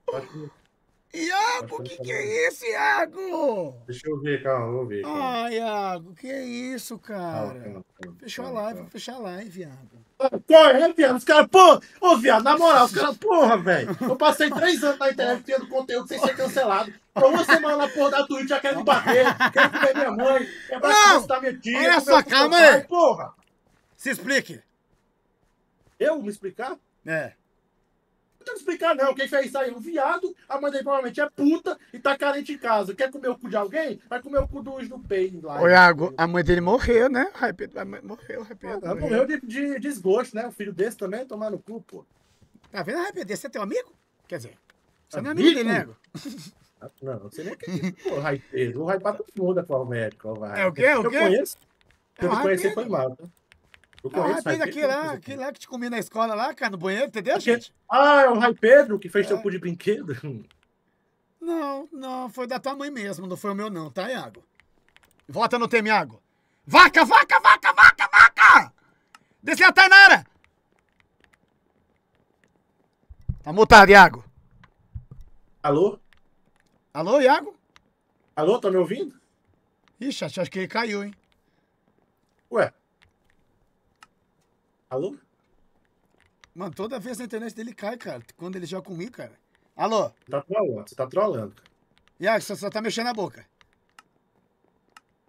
Iago, o que, que é isso, Iago? Deixa eu ver, calma, vou ver. Calma. Ah, Iago, que é isso, cara? fechou a live, vou fechar a live, Iago. Corre, né, viado? Os caras, pô, ô, viado, na moral, os caras, porra, velho. Eu passei três anos na internet tendo conteúdo sem ser cancelado. Tô uma semana na porra da Twitch, já quero me bater, quero comer minha mãe, quero é conquistar minha tia. Olha só, calma aí. Porra. Se explique. Eu me explicar? É tem tá que explicar, não. Quem fez isso aí é um viado, a mãe dele provavelmente é puta e tá carente em casa. Quer comer o cu de alguém? Vai comer o cu do Snupei lá. Ô, Iago, a mãe dele morreu, né? morreu, arrepido. Ah, Ela morreu de, de, de, desgosto, né? O filho desse também, tomar no cu, pô. Tá vendo, arrepido? Você é teu amigo? Quer dizer, você amigo? não é amigo dele, né? Não, você nem o que é isso, pô, Raipedo. O Raipato com o médico, vai. É o quê? É o quê? Eu conheço. É eu conheci foi mal, né? Eu ah, conheço daquele aquele lá, aquele lá que te comia na escola lá, cara, no banheiro, entendeu, Porque... gente? Ah, é o Rai Pedro que fez é. teu cu de brinquedo? Não, não, foi da tua mãe mesmo, não foi o meu não, tá, Iago? Volta no tema, Iago. Vaca, vaca, vaca, vaca, vaca! Desce a Tainara! Tá mutado, Iago. Alô? Alô, Iago? Alô, tá me ouvindo? Ixi, acho que ele caiu, hein? Ué, Alô? Mano, toda vez a internet dele cai, cara. Quando ele joga comigo, cara. Alô? Tá trollando, você tá trollando, tá cara. aí? você só tá mexendo a boca.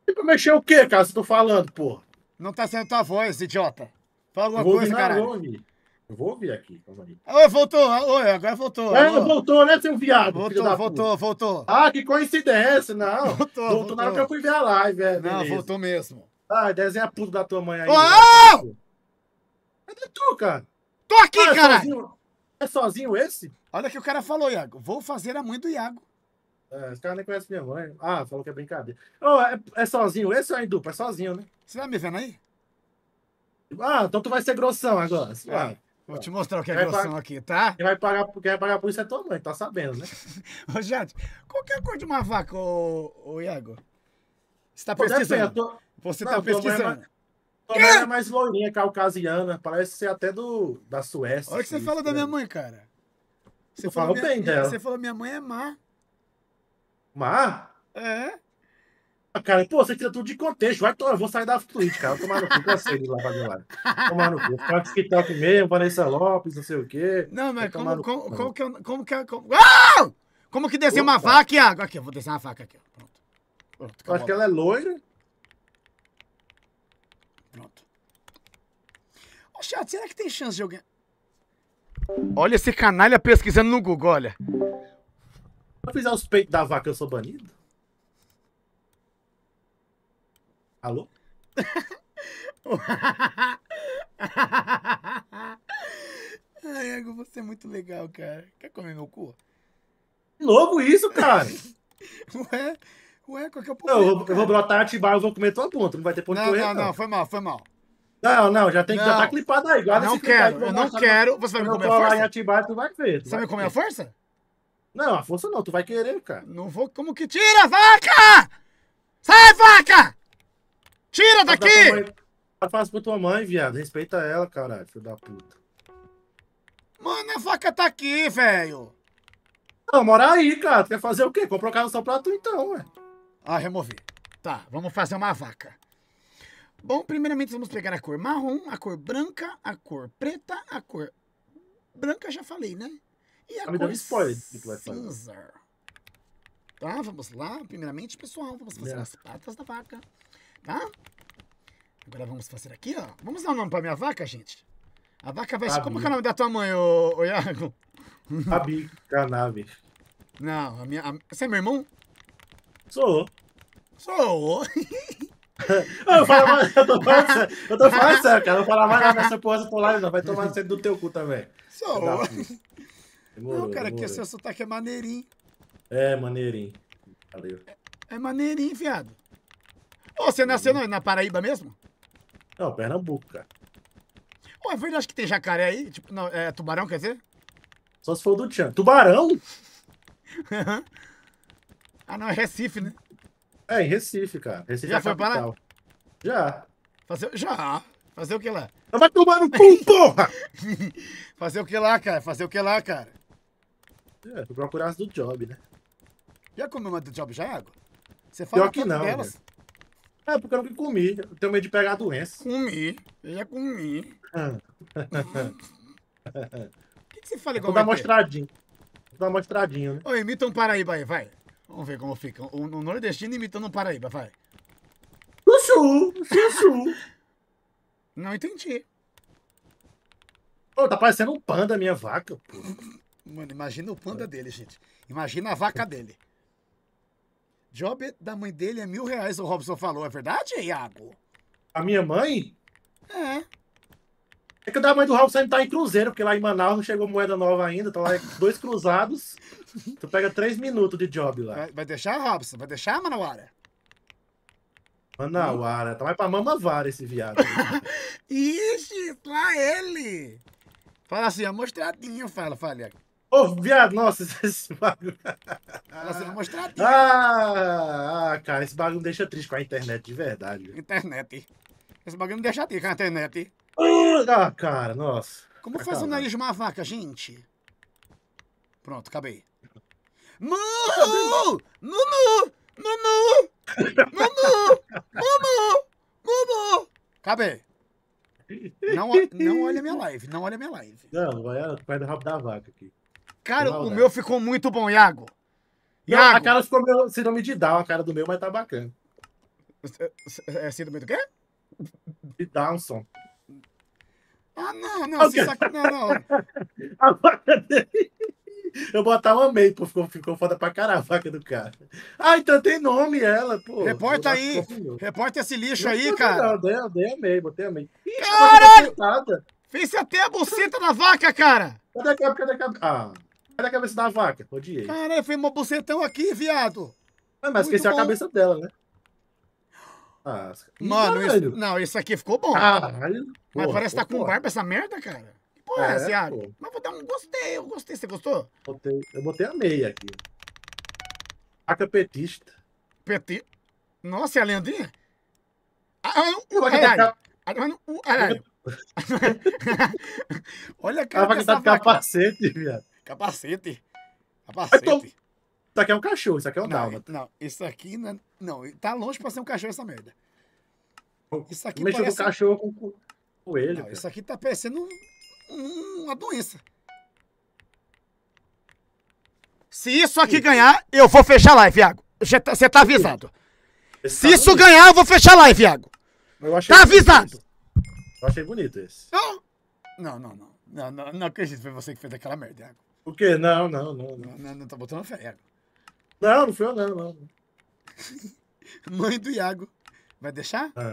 pra tá mexer o quê, cara? Você tô tá falando, pô. Não tá sendo tua voz, idiota. Fala alguma vou coisa, cara. Eu vou ouvir. vou aqui, calma aí. Oi, voltou. Oi, agora voltou. É, Alô. voltou, né, seu viado? Voltou, voltou, voltou. Ah, que coincidência, não. Voltou, voltou. voltou. na hora que eu fui ver a live, velho. É, não, beleza. voltou mesmo. Ah, desenha puto da tua mãe aí. Oh! Cadê tu, cara? Tô aqui, cara! É cara. É, sozinho, esse? Olha o que o cara falou, Iago. Vou fazer a mãe do Iago. É, esse cara nem conhece minha mãe. Ah, falou que é brincadeira. Oh, é, é sozinho esse ou é em dupla? É sozinho, né? Você tá me vendo aí? Ah, então tu vai ser grossão agora. É. Ah, Vou tá. te mostrar o que é grossão aqui, tá? Quem vai, pagar, quem vai pagar por isso é tua mãe, tá sabendo, né? Ô, Jade, qual que é a cor de uma vaca, ô, ô Iago? Você tá pesquisando? Você tá é pesquisando? mãe é mais loirinha, caucasiana, parece ser até do, da Suécia. Olha que você fala da né? minha mãe, cara. Você falou bem dela. Você falou, minha mãe é má. Má? É. Ah, cara, pô, você tira tudo de contexto. Vai, eu vou sair da Twitch, cara. Tomar no cu, cansei de lá pra lá. Tomar no cu. Ficar TikTok mesmo, Vanessa Lopes, não sei o quê. Não, mas como, como, como, que é. Como que Como, ah! como que descer uma faca, Iago? Aqui, eu vou descer uma faca aqui. Pronto. Pronto acho que ela é loira. Ô, chato, será que tem chance de alguém. Olha esse canalha pesquisando no Google, olha. Se eu fizer os peitos da vaca, eu sou banido? Alô? Ai, Iago, você é muito legal, cara. Quer comer meu cu? De novo isso, cara? ué, ué, qual que é o problema? Não, eu, eu, vou brotar, ativar, eu vou comer tua ponta. Não vai ter ponto Não, não, não, foi mal, foi mal. Não, não, já tem que não. já tá clipado aí. Guarda não quero, aí, eu não quero. Você vai me comer a força? em Atibaia, tu vai ver. Tu você vai, me comer a força? Não, a força não, tu vai querer, cara. Não vou, como que tira, vaca! Sai, vaca! Tira daqui! Tá fácil pra tua mãe, viado. Respeita ela, caralho, filho da puta. Mano, a vaca tá aqui, velho. Não, mora aí, cara. Tu quer fazer o quê? Comprou um carro só pra tu então, ué. Ah, removi. Tá, vamos fazer uma vaca. Bom, primeiramente vamos pegar a cor marrom, a cor branca, a cor preta, a cor branca já falei, né? E a tá Me cor spoiler cinza. Tá, vamos lá. Primeiramente, pessoal, vamos fazer né? as patas da vaca, tá? Agora vamos fazer aqui, ó. Vamos dar um nome pra minha vaca, gente? A vaca vai... ser... Como é o nome da tua mãe, ô, ô Iago? Tabi Canabe. Não, a minha... A... Você é meu irmão? Sou. Sou. eu, falo, eu, tô falando, eu tô falando sério, cara. Eu fala mais nada dessa porra dessa live, não. Vai tomar no centro do teu cu também. Só. não, cara, que esse seu sotaque é maneirinho. É, maneirinho. Valeu. É, maneirinho, viado. Ô, você nasceu na, na Paraíba mesmo? Não, Pernambuco, cara. Ué, é acho que tem jacaré aí? Tipo, não, é tubarão, quer dizer? Só se for do Tchan. Tubarão? ah, não, é Recife, né? É, em Recife, cara. Recife Já é foi capital. para Já. Fazer... Já. Fazer o que lá? Não tá vai tomar no cu, porra! Fazer o que lá, cara? Fazer o que lá, cara? É, fui procurar as do Job, né? Já comeu uma do Job já, Água? Você fala Pior que não, delas? Né? É, porque eu não comi. Eu tenho medo de pegar a doença. Comi. Eu já comi. O que, que, você fala igual Vou dar mostradinho. Vou dar mostradinho, né? Ô, imita um Paraíba aí, vai. Vamos ver como fica. O nordestino imitando o paraíba, vai. Sul, Chuchu, Sul. Não entendi. Pô, tá parecendo um panda minha vaca, pô. Mano, imagina o panda dele, gente. Imagina a vaca dele. Job da mãe dele é mil reais, o Robson falou. É verdade, Iago? A minha mãe? É. É que o tamanho do Raul ainda tá em cruzeiro, porque lá em Manaus não chegou moeda nova ainda, tá lá dois cruzados. Tu pega três minutos de job lá. Vai, vai deixar, Robson? Vai deixar, Manauara? Manauara, tá mais pra mamavara esse viado. Ixi, pra ele! Fala assim, ó, é mostradinho, fala, fala. Ô, oh, viado, nossa, esse bagulho. Fala assim, é mostradinho. Ah, ah, cara, esse bagulho não deixa triste com a internet de verdade. Internet. Esse bagulho não deixa triste com a internet. Ah, cara, nossa. Como faz o nariz de uma vaca, gente? Pronto, acabei. Mumu! Mumu! Mumu! Mumu! Mumu! Mumu! Acabei. Não, não olha minha live, não olha minha live. Não, vai, vai do rabo da vaca aqui. Cara, o meu ficou muito bom, Iago. Iago. Não, a cara ficou meio síndrome de Down, a cara do meu, mas tá bacana. É, é síndrome do quê? De Downson. Ah, não, não, okay. saca... não, não. A vaca dele. Eu botava amei, pô, ficou, ficou foda pra caralho a vaca do cara. Ah, então tem nome ela, pô. Reporta aí, reporta esse lixo aí, cara. Não, dei, dei amei, botei amei. Ih, caralho! Fez até a buceta da vaca, cara! Cadê a cabeça? Cadê a cabeça? Ah, cadê a cabeça da vaca? Odiei. Caralho, fez uma bucetão aqui, viado. Ah, mas Muito esqueceu bom. a cabeça dela, né? Mano, isso, não, isso aqui ficou bom. Caralho. Mas porra, parece que tá com barba essa merda, cara. Que porra é, é essa, Mas vou dar um gostei, eu gostei. Você gostou? Botei, eu botei a meia aqui. Aca petista. Peti... Nossa, e é a Leandrinha? Ah, ah, o ah, O caralho. Olha a cara Ela vai de capacete, viado. Capacete. Capacete. Isso aqui é um cachorro, isso aqui é um dálmata. Não, isso aqui não, é, não, tá longe pra ser um cachorro essa merda. Isso aqui Mexeu parece... cachorro com coelho. Não, isso aqui tá parecendo um, um, uma doença. Se isso aqui Sim. ganhar, eu vou fechar a live, Iago. Você tá, tá avisado. Esse Se tá isso bonito. ganhar, eu vou fechar a live, Iago. Tá avisado. Eu achei bonito esse. Não, não, não. Não, não, não acredito. Foi você que fez aquela merda, Iago. O quê? Não, não, não. Não, não, não tá botando fé, Iago. Não, não fui eu, não, não. mãe do Iago. Vai deixar? É. Vai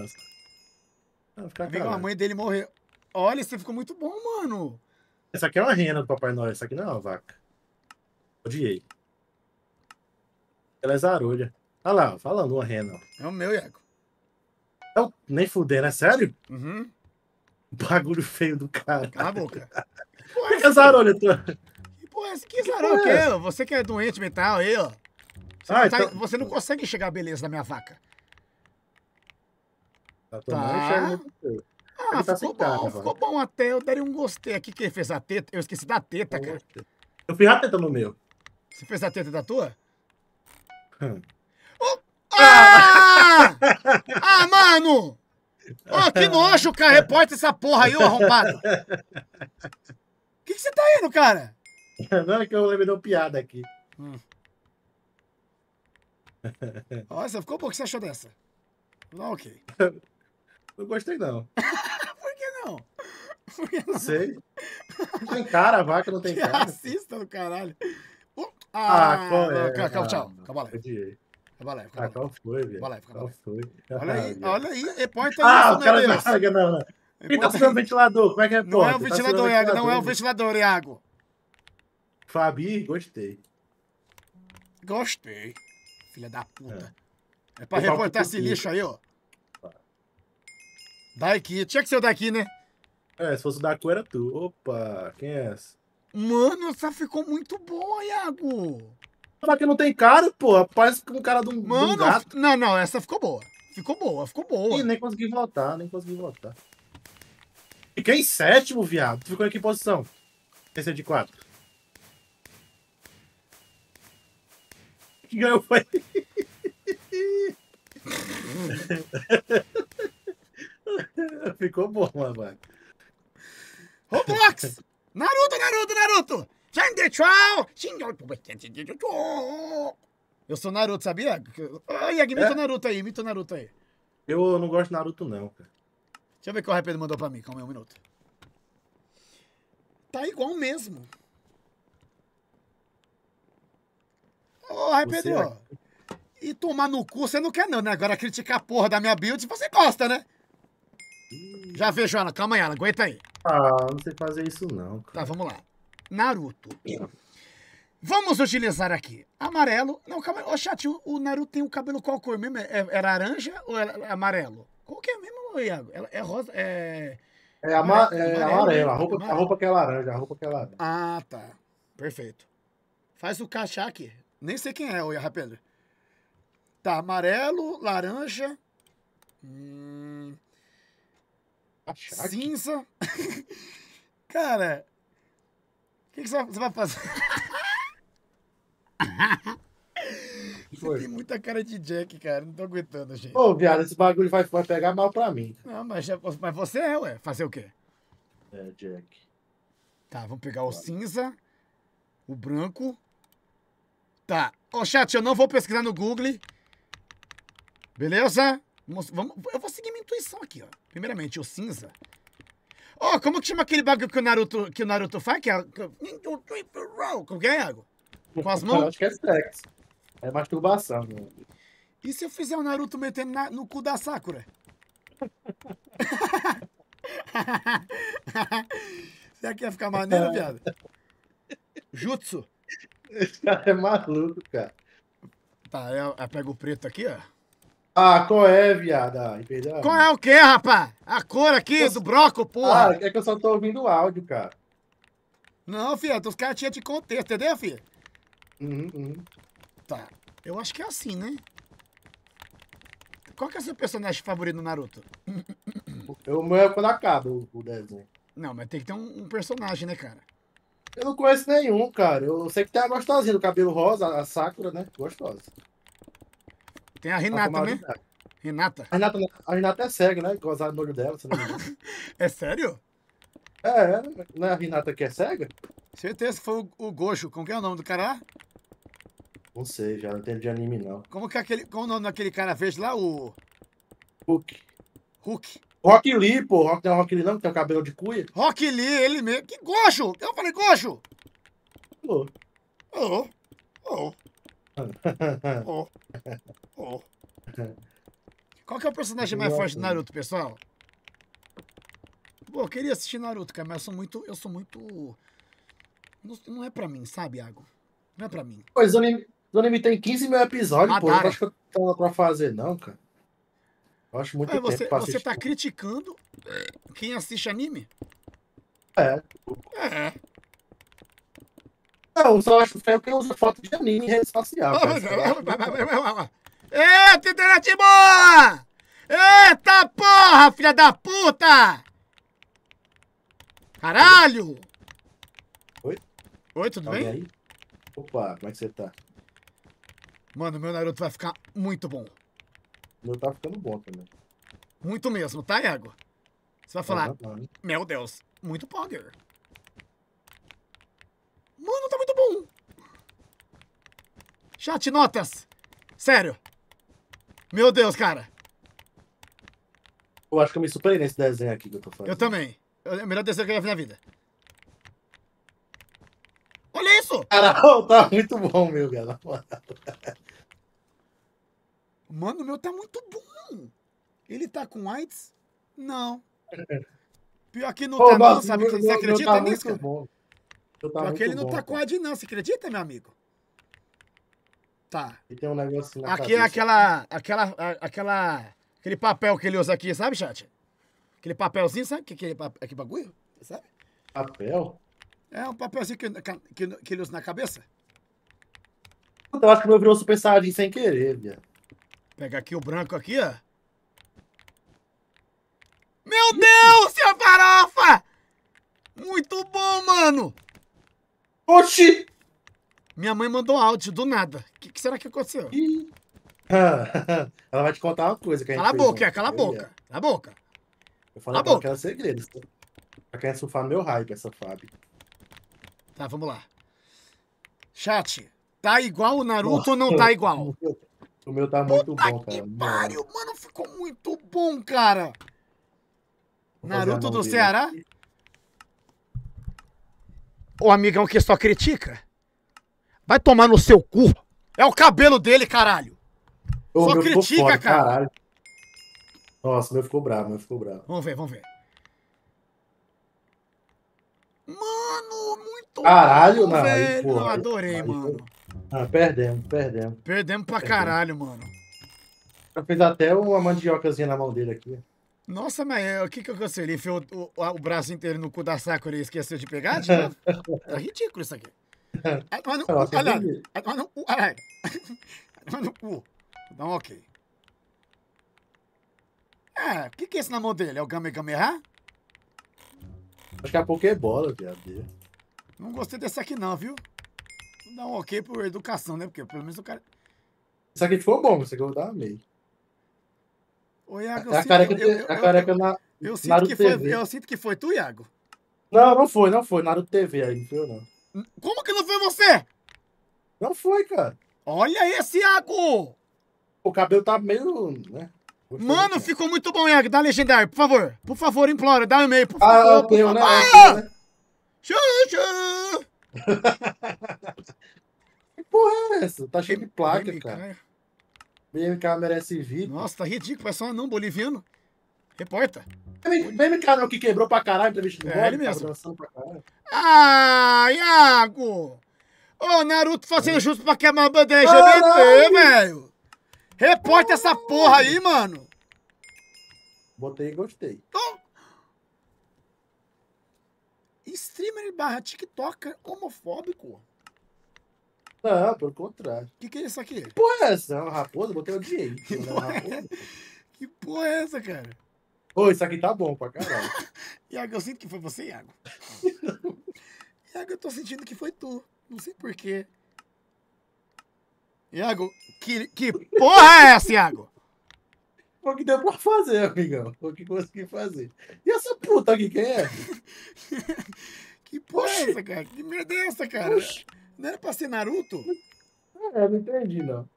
ah, ficar Amigo, a mãe dele morreu. Olha, você ficou muito bom, mano. Essa aqui é uma rena do Papai Noel, essa aqui não é uma vaca. Odiei. Ela é zarolha. Olha lá, falando uma rena. É o meu, Iago. Eu, é nem fuder, né? Sério? Uhum. Bagulho feio do cara. Cala a boca. que, que, é que zarolha, tu? Que porra, é que zarolha o Você que é doente mental aí, ó. Você, ah, não, então... você não consegue chegar à beleza da minha vaca. Tá. Ah, tá ficou bom, cara, ficou bom até. Eu daria um gostei aqui. Quem fez a teta? Eu esqueci da teta, cara. Eu fiz a teta no meu. Você fez a teta da tua? Hum. Oh! Ah! ah, mano! Oh, que nojo, cara. Reporta essa porra aí, ô arrombado. O que, que você tá indo, cara? Agora que eu lembrei de uma piada aqui. Hum. Olha, você ficou? um que você achou dessa? Não, ok. não gostei, não. Por que não? Por que não? não sei. Não tem cara, a vaca não tem que cara. Racista do caralho. Uh, ah, ah, qual é? Calma, calma, tchau. calma. lá. calma, lá. Calma, foi, velho? Olha aí, olha aí. É pode Ah, o cara da né, vaga, não, não. Quem tá sendo ventilador, como é que é? Não é o tá ventilador, Iago, não é o ventilador, Iago. Fabi, gostei. Gostei filha da puta. É, é pra Legal esse lixo aí, ó. Daqui. Tinha que ser o daqui, né? É, se fosse o Daku era tu. Opa, quem é essa? Mano, essa ficou muito boa, Iago. Ah, mas que não tem cara, pô. Parece um cara de um, Mano, de um gato. Não, não, essa ficou boa. Ficou boa, ficou boa. Ih, nem consegui votar, nem consegui votar. Fiquei em sétimo, viado. Tu ficou em que posição? Terceiro de quatro. que ganhou foi. Ficou bom, mano. Roblox! Naruto, Naruto, Naruto! Eu sou Naruto, sabia? Ai, Yagi, imita é? Naruto aí, imita Naruto aí. Eu não gosto de Naruto, não, cara. Deixa eu ver o que o mandou pra mim, calma aí, um minuto. Tá igual mesmo. Ô, você Pedro. É e tomar no cu você não quer, não, né? Agora criticar a porra da minha build você gosta, né? Já vejo, Ana. Calma aí, Ana. Aguenta aí. Ah, não sei fazer isso, não. Cara. Tá, vamos lá. Naruto. Vamos utilizar aqui. Amarelo. Não, calma aí. Ô, chat, o, o Naruto tem o um cabelo qual cor mesmo? É, é laranja ou é amarelo? Qual que é mesmo, Iago? É, é rosa. É. É, ama é, é amarelo, a né? roupa, a roupa que é laranja, a roupa que é laranja. Ah, tá. Perfeito. Faz o cachá aqui. Nem sei quem é, o Pedro. Tá, amarelo, laranja. Hum, é cinza. Cara, o que, que você vai fazer? Foi. Tem muita cara de Jack, cara. Não tô aguentando, gente. Ô, viado, esse bagulho vai, vai pegar mal pra mim. Não, mas, mas você é, ué. Fazer o quê? É, Jack. Tá, vamos pegar o vai. cinza, o branco Tá. Ô, chat, eu não vou pesquisar no Google. Beleza? Vamos, vamos, eu vou seguir minha intuição aqui, ó. Primeiramente, o cinza. Ô, oh, como que chama aquele bagulho que o Naruto, que o Naruto faz? Que é... é como que é, Com as mãos? Eu acho que é sexo. É masturbação, né? E se eu fizer o Naruto metendo na, no cu da Sakura? Será que ia ficar maneiro, é. viado? Jutsu. Esse cara é maluco, cara. Tá, eu, é, eu é pego o preto aqui, ó. Ah, qual é, viada? Qual é o quê, rapaz? A cor aqui do broco, porra. Ah, é que eu só tô ouvindo o áudio, cara. Não, filha, os caras tinham de contexto, entendeu, filha? Uhum, uhum. Tá. Eu acho que é assim, né? Qual que é o seu personagem favorito do Naruto? O meu é quando acaba o desenho. Não, mas tem que ter um, um personagem, né, cara? Eu não conheço nenhum, cara. Eu sei que tem a gostosinha do cabelo rosa, a Sakura, né? Gostosa. Tem a Renata, né? Renata. A Renata, a Renata é cega, né? Gozar no olho dela, você não é sério? É, não é a Renata que é cega? Certeza que foi o, Gojo. Como que é o nome do cara? Não sei, já não entendo de anime, não. Como que é aquele. Como é o nome daquele cara fez lá? O. Hulk. Hulk. Rock Lee, pô. Rock, não é Rock Lee, não, que tem o cabelo de cuia. Rock Lee, ele mesmo. Que gojo! Eu falei gojo! Pô. Oh. Oh. Oh. Oh. Qual que é o personagem mais forte do Naruto, pessoal? Pô, eu queria assistir Naruto, cara, mas eu sou muito. Eu sou muito. Não, não é pra mim, sabe, Iago? Não é pra mim. Pois o anime, o anime tem 15 mil episódios, Madara. pô. Eu não acho que eu tenho pra fazer, não, cara. Eu acho muito Mas você, você tá criticando quem assiste anime? É. É. Não, é, só acho feio quem usa foto de anime em rede social. Eita, internet boa! Eita porra, filha da puta! Caralho! Oi? Oi, tudo Alguém bem? Aí? Opa, como é que você tá? Mano, meu Naruto vai ficar muito bom meu tá ficando bom também. Muito mesmo, tá, Ego? Você vai falar, meu Deus, muito Pogger. Mano, tá muito bom. Chat, notas. Sério. Meu Deus, cara. Eu acho que eu me superei nesse desenho aqui que eu tô fazendo. Eu também. É o melhor desenho que eu já vi na vida. Olha isso! Caralho, tá muito bom, meu, galera Mano, o meu tá muito bom. Ele tá com AIDS? Não. Pior que não Pô, tá, nossa, não, sabe? você acredita tá nisso? tá Pior que ele não tá com AIDS, não. Você acredita, meu amigo? Tá. E tem um negócio na aqui, é cabeça. aquela, aquela, aquela, aquele papel que ele usa aqui, sabe, chat? Aquele papelzinho, sabe? Que, que, é que bagulho? Sabe? Papel? É um papelzinho que, que, que ele usa na cabeça. Eu acho que o meu virou Super Saiyajin sem querer, viado. Pega aqui o branco aqui, ó. Meu Deus, seu farofa! Muito bom, mano! Oxi! Minha mãe mandou áudio do nada. O que, que, será que aconteceu? Ela vai te contar uma coisa. Que a cala a boca, fez, cala a boca. Cala a boca. Eu falei cala pra ela segredos. Ela quer é surfar meu hype, essa é Fábio. Tá, vamos lá. Chat, tá igual o Naruto Nossa. ou não tá igual? O meu tá Puta muito bom, cara. Pariu, mano. mano, ficou muito bom, cara. Naruto do Ceará? O amigão que só critica? Vai tomar no seu cu. É o cabelo dele, caralho. Ô, só critica, fora, cara. Caralho. Nossa, meu ficou bravo, meu ficou bravo. Vamos ver, vamos ver. Mano, muito Caralho, bom, Caralho, velho. eu adorei, mano. Ah, perdemos, perdemos. Perdemos pra perdemos. caralho, mano. Eu fiz até uma mandiocazinha na mão dele aqui. Nossa, mas é, o que, que eu ele Foi o, o, o, braço inteiro no cu da saco e esqueceu de pegar? De tipo, é ridículo isso aqui. É, Aí no cu, olha. É, no cu, olha. no cu. Dá então, um ok. É, o que, que é esse na mão dele? É o Game Gameha? Acho que é a Pokébola, viado. Não gostei desse aqui não, viu? dar um ok por educação, né? Porque pelo menos o cara. Isso aqui ficou bom, você que dar meio. Ô, Iago, é a, é a careca, eu, a careca na. Eu sinto, Naruto que foi, TV. eu sinto que foi tu, Iago. Não, não foi, não foi. Naruto TV aí, não foi não. Como que não foi você? Não foi, cara. Olha esse, Iago! O cabelo tá meio. né? Mano, ficou muito bom, Iago. Dá legendário, por favor. Por favor, implora, dá um e-mail, por ah, favor. Ah, eu tenho, ah! né? Ah! que porra é essa? Tá cheio de placa, BMK. cara. Né? BMK merece vir. Nossa, tá ridículo. É só um anão boliviano. Reporta. BMK não, que quebrou pra caralho tá entrevista do É ele mesmo. Tá ah, Iago! Ô, Naruto fazendo justo pra queimar a bandeja. LGBT, velho! Reporta essa porra aí, mano! Botei e gostei. Então, streamer barra TikToker homofóbico? Não, pelo contrário. O que, que é isso aqui? Que porra é essa? É uma raposa? Botei o dinheiro. Que né? porra, é... que porra é essa, cara? Ô, isso aqui tá bom pra caralho. Iago, eu sinto que foi você, Iago. Iago, eu tô sentindo que foi tu. Não sei porquê. Iago, que, que porra é essa, Iago? Foi o que deu pra fazer, amigão. Foi o que consegui fazer. E essa puta aqui, quem é? que porra é essa, cara? Que merda é essa, cara? Oxi. Não era pra ser Naruto? É, não entendi, não.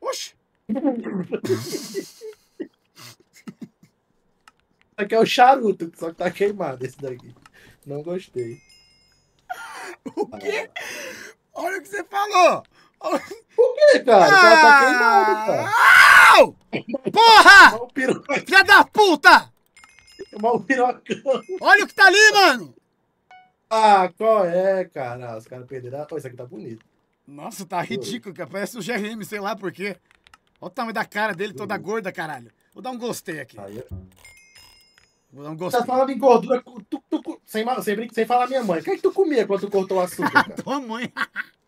Oxi! aqui é o charuto, só que tá queimado esse daqui. Não gostei. O quê? Olha o que você falou! Por quê, cara? Ah, o cara tá ah! queimado, cara. Porra! Filha da puta! Tomar um pirocão. Olha o que tá ali, mano! Ah, qual é, cara? Os caras perderam. Pô, isso aqui tá bonito. Nossa, tá ridículo, cara. Parece o GRM, sei lá por quê. Olha o tamanho da cara dele, toda uhum. gorda, caralho. Vou dar um gostei aqui. Aí. Vou dar um tá gostei. Tá falando em gordura, tu, tu, sem, sem, sem falar minha mãe. O que é que tu comia quando tu cortou o açúcar? Tua mãe.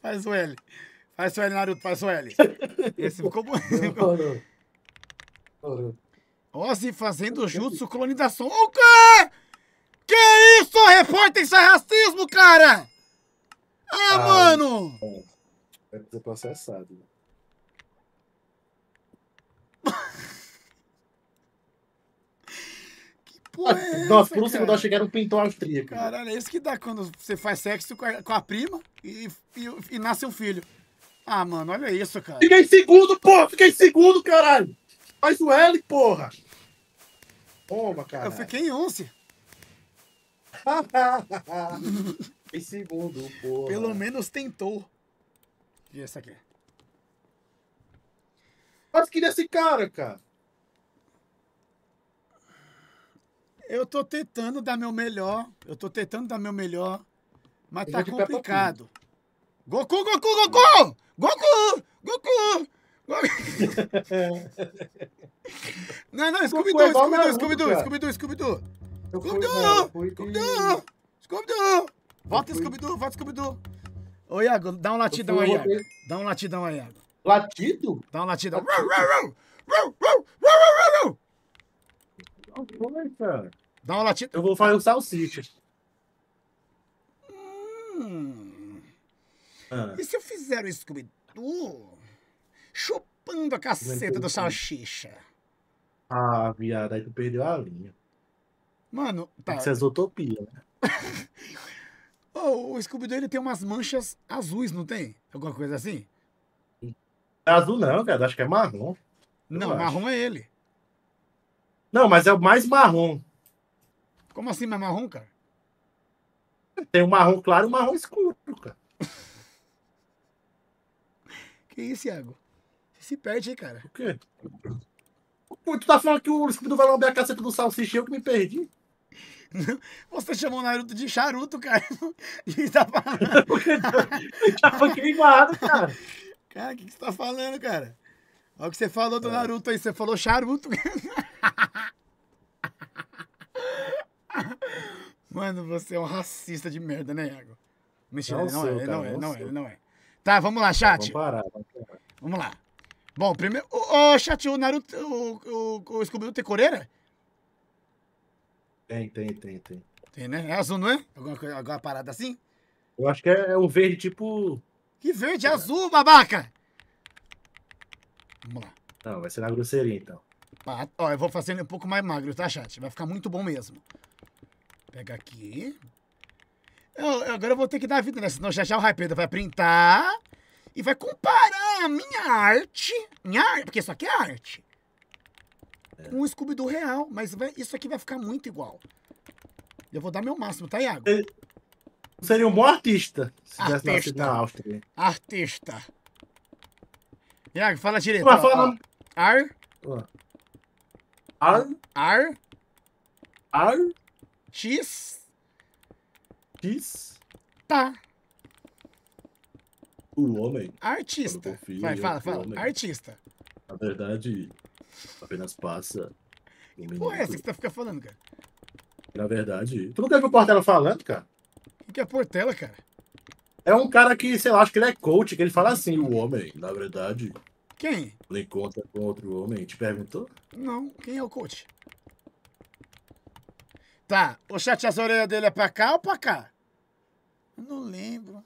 Faz o L. Faz o L, Naruto, faz o L. Esse ficou bom. Ozzy fazendo jutsu colonização. O quê? Que isso, repórter? Isso é racismo, cara! Ah, ah mano! Vai é ser é processado. Né? porra é Nossa, essa, por um segundo é. eu achei que era um pintor austríaco. Caralho, é isso que dá quando você faz sexo com a, com a prima e, e, e, nasce um filho. Ah, mano, olha isso, cara. Fiquei em segundo, porra! Fiquei em segundo, caralho! Faz o L, porra! Toma, cara. Eu fiquei em 11. em segundo, porra. Pelo menos tentou. E essa aqui? Quase que é esse cara, cara? Eu tô tentando dar meu melhor. Eu tô tentando dar meu melhor. Mas tá complicado. Goku, Goku, Goku! Goku! Goku!
não, não, é Scooby-Doo, Scooby-Doo, Scooby-Doo, Scooby-Doo,
Scooby-Doo. Scooby-Doo! Scooby-Doo! Scooby-Doo! Volta, Scooby-Doo, volta, Scooby-Doo. Ô, Iago, dá um latidão aí, Iago. Dá um latidão aí, Iago. Latido? Dá um latidão. Latido. Não foi, cara. Dá uma latinha. Eu vou fazer um salsicha. Hum. Ah. E se eu fizer o Scooby-Doo chupando a caceta do salsicha? Ah, viado, aí tu perdeu a linha. Mano, é tá. Isso é utopia, né? oh, o Scooby-Doo ele tem umas manchas azuis, não tem? Alguma coisa assim? É azul não, cara. Acho que é marrom. Não, marrom acho. é ele. Não, mas é o mais marrom. Como assim mais marrom, cara? Tem um marrom claro e um marrom escuro, cara. que isso, Iago? Você se perde, aí, cara? O quê? tu tá falando que o Scooby vai lamber a caceta do salsicha eu que me perdi? Você chamou o Naruto de charuto, cara. Tá falando. tava... tava queimado, cara. Cara, o que, que você tá falando, cara? Olha o que você falou do é. Naruto aí. Você falou charuto. Mano, você é um racista de merda, né, Iago? Mentira, não, ele não, é, é, não é, não é. Tá, vamos lá, chat. Vamos parar, vamos parar. Vamos lá. Bom, primeiro. Ô, oh, chat, o Naruto. O, o, o Scooby-Doo tem coreira? Tem, tem, tem, tem. Tem, né? É azul, não é? Alguma, alguma parada assim? Eu acho que é, é um verde tipo. Que verde? É azul, babaca! Vamos lá. Não, vai ser na grosseria então. Ah, ó, eu vou fazendo ele um pouco mais magro, tá, chat? Vai ficar muito bom mesmo. Pega aqui. Eu, eu, agora eu vou ter que dar vida, né? Senão já já o Raipeda vai printar e vai comparar a minha arte, minha arte, porque isso aqui é arte, é. com o scooby do real. Mas vai, isso aqui vai ficar muito igual. Eu vou dar meu máximo, tá, Iago? Ele seria um bom artista se tivesse na Áustria. Artista. Iago, fala direito. Mas fala... Ar... Ar... Ar... Ar... X. X. Tá. O homem. Artista. Vai, fala, fala. Homem, Artista. Na verdade, apenas passa. Um que porra é essa que você tá ficando falando, cara? Na verdade. Tu nunca viu o Portela falando, cara? O que é Portela, cara? É um cara que, sei lá, acho que ele é coach, que ele fala assim, o homem, na verdade. Quem? Ele encontra com outro homem. Te perguntou? Não, quem é o coach? Tá. O chat as orelhas dele é pra cá ou pra cá? Eu não lembro.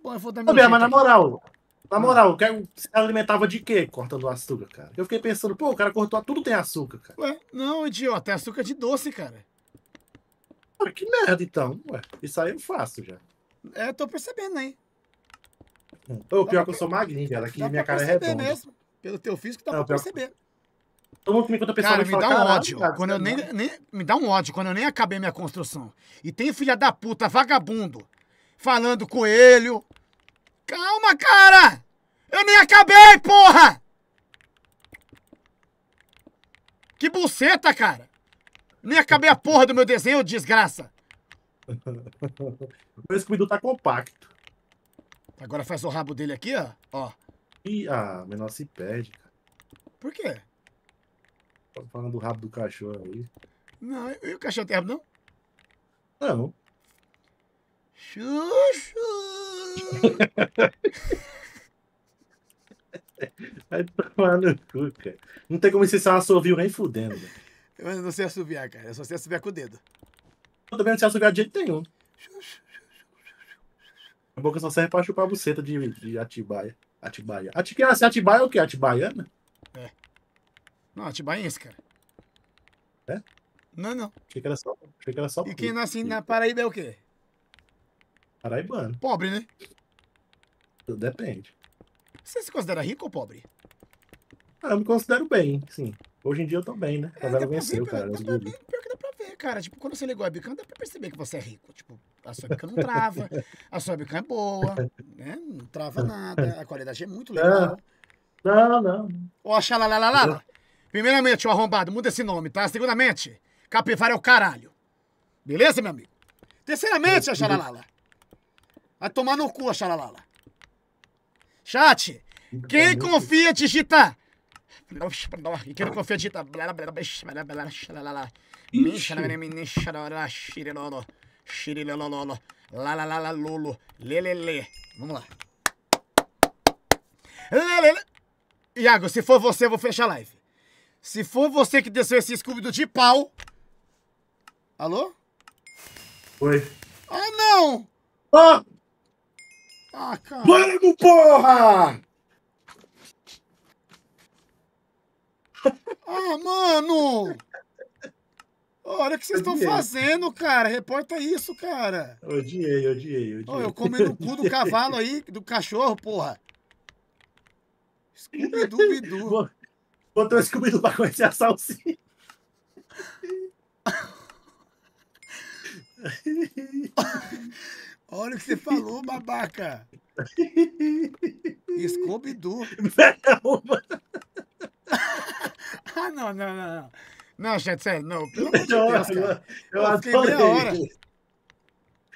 Bom, eu vou dar meu. Não, mas na moral, na ah. moral, o cara é se alimentava de quê cortando açúcar, cara? Eu fiquei pensando, pô, o cara cortou tudo tem açúcar, cara. Ué, não, idiota, tem açúcar de doce, cara. Cara, que merda, então. Ué, isso aí eu faço já. É, tô percebendo aí. Hum. pior que eu sou magrinho, cara, que minha cara é redonda. Mesmo. Pelo teu físico tá percebendo. pra perceber. Que... Todo mundo me conta pessoalmente cara, me dá um ódio. Cara, quando eu tá nem, nem, me dá um ódio quando eu nem acabei minha construção. E tem filha da puta, vagabundo, falando coelho. Calma, cara! Eu nem acabei, porra! Que buceta, cara! Nem acabei a porra do meu desenho, desgraça! meu escudo tá compacto. Agora faz o rabo dele aqui, ó. ó. Ih, ah, menor se perde, cara. Por quê? Tá falando do rabo do cachorro aí. Não, e o cachorro tem rabo não? Não. Chuchu! Vai tomar no cu, cara. Não tem como você ser assovio nem fudendo. Eu não sei assoviar, cara. Eu só sei assoviar com o dedo. Eu também não sei assoviar de jeito nenhum. A boca só serve pra chupar a buceta de, de Atibaia. Atibaia. Atibaia Ah, se Atibaia é o quê? Atibaiana? Né? É. Não, atibaense, tipo, cara. É? Não, não. Achei que era só. Achei que era só e quem nasce na Paraíba é o quê? Paraibano. Pobre, né? Tudo depende. Você se considera rico ou pobre? Ah, eu me considero bem, sim. Hoje em dia eu tô bem, né? A é, novela venceu, ver, cara. Dá pra, pior que dá pra ver, cara. Tipo, quando você ligou a bicam, dá pra perceber que você é rico. Tipo, a sua bicam não trava, a sua bicam é boa, né? Não trava nada, a qualidade é muito ah. legal. Não, não. não. Ou a xalalalala. Primeiramente, o arrombado, muda esse nome, tá? Segundamente, capivara é o caralho. Beleza, meu amigo? Terceiramente, a uhum. xalalala. Vai tomar no cu a xalalala. Chat, quem confia digitar? E quem não confia digitar? Xirilololo, lalalala, lolo, lelele. Vamos lá. Lelele. Iago, se for você, eu vou fechar a live. Se for você que desceu esse Scooby-Doo de pau... Alô? Oi. Ah, não! Ah! Ah, cara... Mano, porra! Ah, mano! Olha o que vocês estão fazendo, cara. Reporta isso, cara. Odiei, odiei, odiei. Oh, eu comi no cu do cavalo aí, do cachorro, porra. Scooby-Doo. Botou o Scooby-Doo pra conhecer a salsinha Olha o que você falou, babaca. Scooby-Doo. ah, não, não, não, não. Não, chat, sério, não. Pelo amor de Deus, cara. Eu, eu, eu adorei. Hora.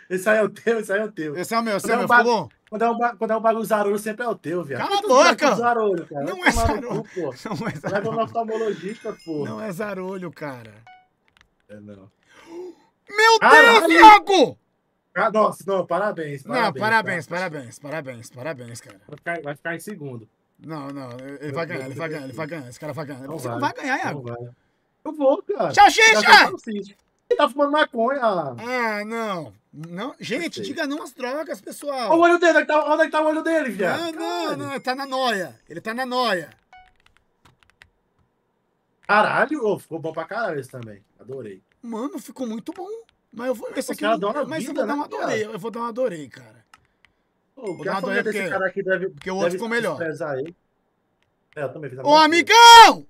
Esse aí é o teu, esse aí é o teu. Esse é o meu, esse é o meu. Ficou bom? Quando é, um, quando é um bagulho zarolho, sempre é o teu, viado. Cala a é boca! Zarolho, cara. Não, é zarolho. pô. não é zarolho. Leva é oftalmologista, pô. Não é zarolho, cara. É, não. Meu Caralho. Deus, Iago! Ah, nossa, não, parabéns, parabéns. Não, parabéns, cara. parabéns, parabéns, parabéns, cara. Vai ficar, vai ficar em segundo. Não, não, ele vai ganhar, ele vai ganhar, ele vai ganhar, esse cara vai ganhar. Não Você vai, não vai ganhar, Iago. vai. Eu vou, cara. Tchau, Xixa! Ele tá fumando maconha. Ah, não. não. Gente, diga não às drogas, pessoal. Olha o olho dele, tá, onde é tá, onde é tá o olho dele, viado? Não, Caralho. não, não, tá na noia. Ele tá na noia. Caralho, oh, ficou bom pra caralho esse também. Adorei. Mano, ficou muito bom. Mas eu vou. Esse aqui, mas né, eu vou dar uma adorei. Cara? Eu vou dar uma adorei, cara. Pô, vou dar uma adorei porque, cara aqui deve, porque o outro ficou melhor. É, eu também fiz a Ô, amigão! Coisa.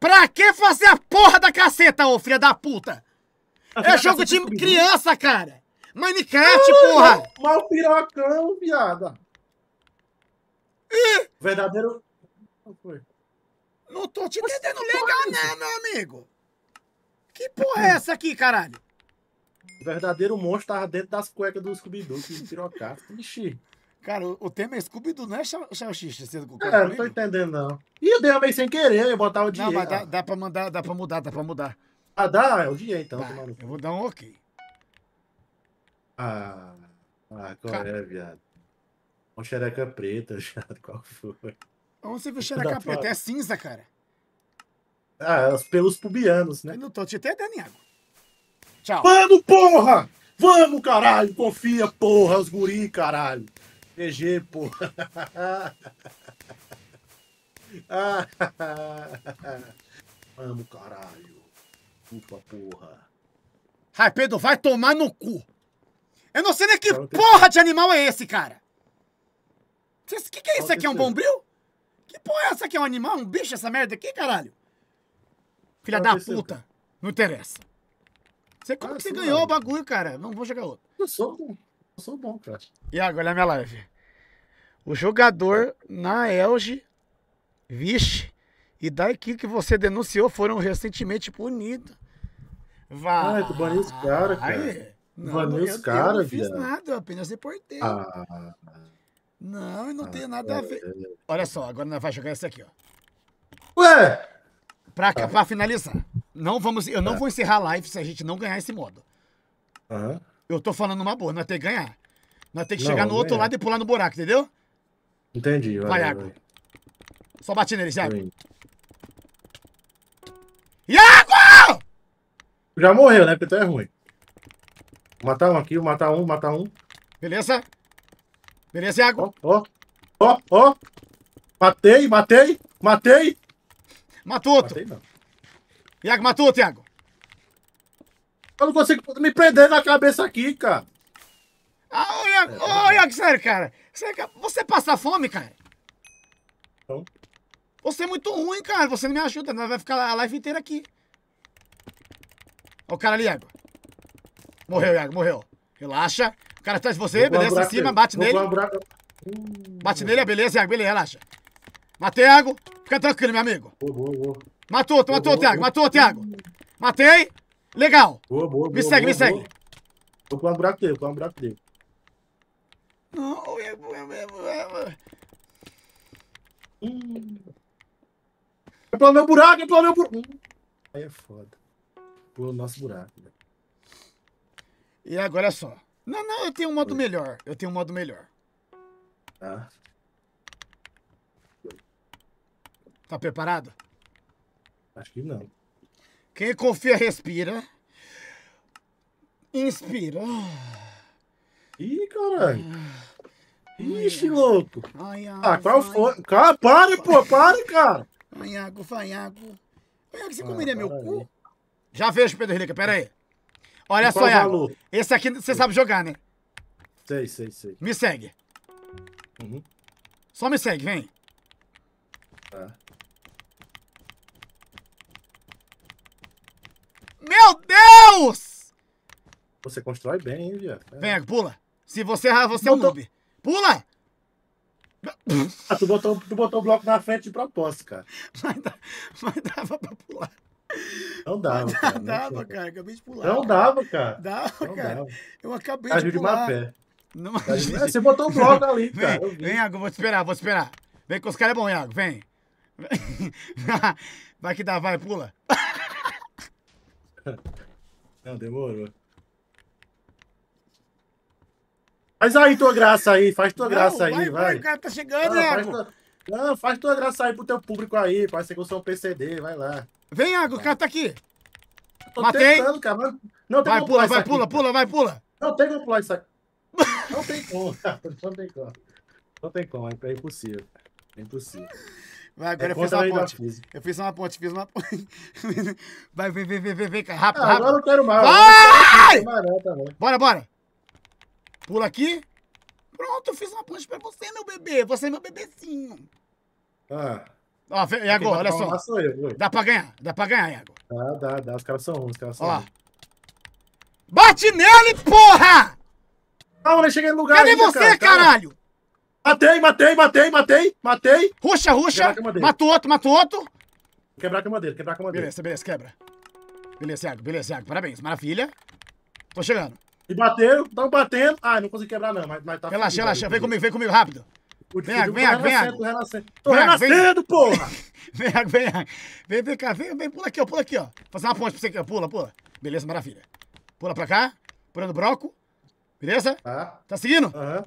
Pra que fazer a porra da caceta, ô filha da puta? É jogo de criança, cara! Minecraft, porra! Mal pirocão, viada. Ih. Verdadeiro. Não tô te entendendo legal, né, meu amigo? Que porra é essa aqui, caralho? O verdadeiro monstro tava dentro das cuecas do Scooby-Doo, que pirocaço. Ixi. Cara, o, tema é Scooby-Doo, não é Salsicha? É, não tô entendendo, não. Ih, eu vez sem querer, eu botava o dinheiro. Não, mas dá, dá, pra mandar, dá pra mudar, dá pra mudar. Ah, dá, eu vi então. Tá, eu vou dar um ok. Ah, ah qual é, viado? Um xereca preta, viado, qual foi? Onde você viu xereca preta? É cinza, cara. Ah, os pelos pubianos, né? Eu não tô te entendendo, Tchau. Mano, porra! Vamos, caralho! Confia, porra, os guri, caralho! GG, porra! Ah, vamos, caralho! Desculpa, porra. Ai, Pedro, vai tomar no cu. Eu não sei nem que porra de animal é esse, cara. O que, que é isso aqui? É um é. bombril? Que porra é essa aqui? É um animal? Um bicho essa merda aqui, caralho?
Filha da é, puta.
Não interessa. Você, como ah, que você ganhou o bagulho, cara? Não vou jogar outro. Eu sou bom. Eu sou bom, cara. E agora, olha é a minha live. O jogador na Elge, vixe, e daqui que você denunciou foram recentemente punidos. Vai. Ah, tu baniu os caras, cara. cara. Não, baniu os caras, Eu não fiz nada, eu apenas reportei. Ah. Não, não ah, tem nada é. a ver. Olha só, agora nós vamos jogar esse aqui, ó. Ué! Pra, ah. pra finalizar. Não vamos, eu não ah. vou encerrar a live se a gente não ganhar esse modo. Ah. Eu tô falando uma boa, nós temos que ganhar. Nós temos que não, chegar no outro é. lado e pular no buraco, entendeu? Entendi. Vai, vai, vai. Só bate nele, Thiago. Iago! Já morreu, né? Porque tu é ruim. Vou matar um aqui, vou matar um, vou matar um. Beleza? Beleza, Iago? Ó, ó, ó, Matei, matei, matei. Matuto. Matei, não. Iago, matuto, Iago. Eu não consigo me prender na cabeça aqui, cara. Ah, ô, Iago, é. ô, Iago sério, cara. você passa fome, cara? Então... Você é muito ruim, cara. Você não me ajuda. Nós vai ficar a live inteira aqui. Ó o cara ali, Iago. Morreu, Iago, morreu. Relaxa. O cara atrás de você, beleza, em cima, bate nele. Bate é nele, beleza, Iago, beleza, relaxa. Matei, Iago. Fica tranquilo, meu amigo. Boa, Matou, matou, Thiago. Matou, Thiago. Matei. Legal. me segue, me segue. Tô com um buraco dele, tô com um buraco dele. Não, eu, eu, eu, eu, eu. Hum. Eu planei o buraco, eu planei o buraco. Aí é foda. pelo o nosso buraco. Né? E agora é só. Não, não, eu tenho um modo Oi. melhor. Eu tenho um modo melhor. Tá. Tá preparado? Acho que não. Quem confia, respira. Inspira. Ih, caralho. Ixi, louco. Ai, ai, ah, qual foi? Cara, para, pô, para, cara. Vanhago, Vanhago. Vanhago, você ah, comeria ah, meu cu? Já vejo, Pedro Henrique, pera aí. Olha só, Iago. Esse aqui você sabe jogar, né? Sei, sei, sei. Me segue. Uhum. Só me segue, vem. Tá. Meu Deus! Você constrói bem, hein, viado? É. Vem, pula. Se você errar, você é um noob. Pula! Ah, tu botou, tu botou o bloco na frente de propósito, cara. Mas, mas dava pra pular. Não dava. cara, dava, não cara. Acabei de pular. Não dava, cara. Dava, não cara. Dava. Eu acabei tá de pular. De má pé. Não, tá Você botou o bloco ali, cara. Vem, vem, Iago, vou te esperar, vou te esperar. Vem com os caras é bom, Iago, vem. Vai que dá, vai, pula. Não, demorou. Faz aí tua graça aí, faz tua não, graça vai, aí, vai. vai. O cara tá chegando, não, Faz tua, não, faz tua graça aí pro teu público aí, parece que eu sou é um PCD, vai lá. Vem, Iago, o cara tá aqui.
Tô Matei. Tentando, cara,
mas... não, vai, pula, vai, pula, aqui, pula, vai, pula. Não tem como pular isso aqui. Não tem como, cara. Não tem como. Não tem como, é impossível. É impossível. Vai, agora é eu fiz uma ponte. Eu fiz uma ponte, fiz uma ponte. Vai, vem, vem, vem, vem, vem, rápido, ah, rápido. Agora eu quero mais. Vai! Quero mais, não, tá bora, bora. Pula aqui? Pronto, eu fiz uma ponte pra você, meu bebê. Você é meu bebezinho. Ah. Ó, agora, olha só. Eu, dá pra ganhar, dá pra ganhar, Iago. Dá, dá, dá. Os caras são ruins, os caras são ó. Bate nele, porra! Calma, nem cheguei no lugar Cadê ainda, você, cara? caralho? Matei, matei, matei, matei, matei. Ruxa, ruxa. o outro, o outro. Quebrar a cama dele, quebrar a cama dele. Beleza, beleza, quebra. Beleza, Iago, beleza, Iago. Parabéns, maravilha. Tô chegando. E bateram, estão batendo. Ah, não consegui quebrar, não, mas, mas tá. Relaxa, relaxa. Vem comigo, vem comigo, rápido. Vem, vem, vem, tá vem, renascendo, vem. Tá renascendo. Tô vem, renascendo, vem. porra! vem, vem, vem, vem cá, vem, vem, pula aqui, ó, pula aqui, ó. Fazer uma ponte pra você. Pula, pula. Beleza, maravilha. Pula pra cá, pula no broco. Beleza? Tá. Tá seguindo? Aham. Uhum.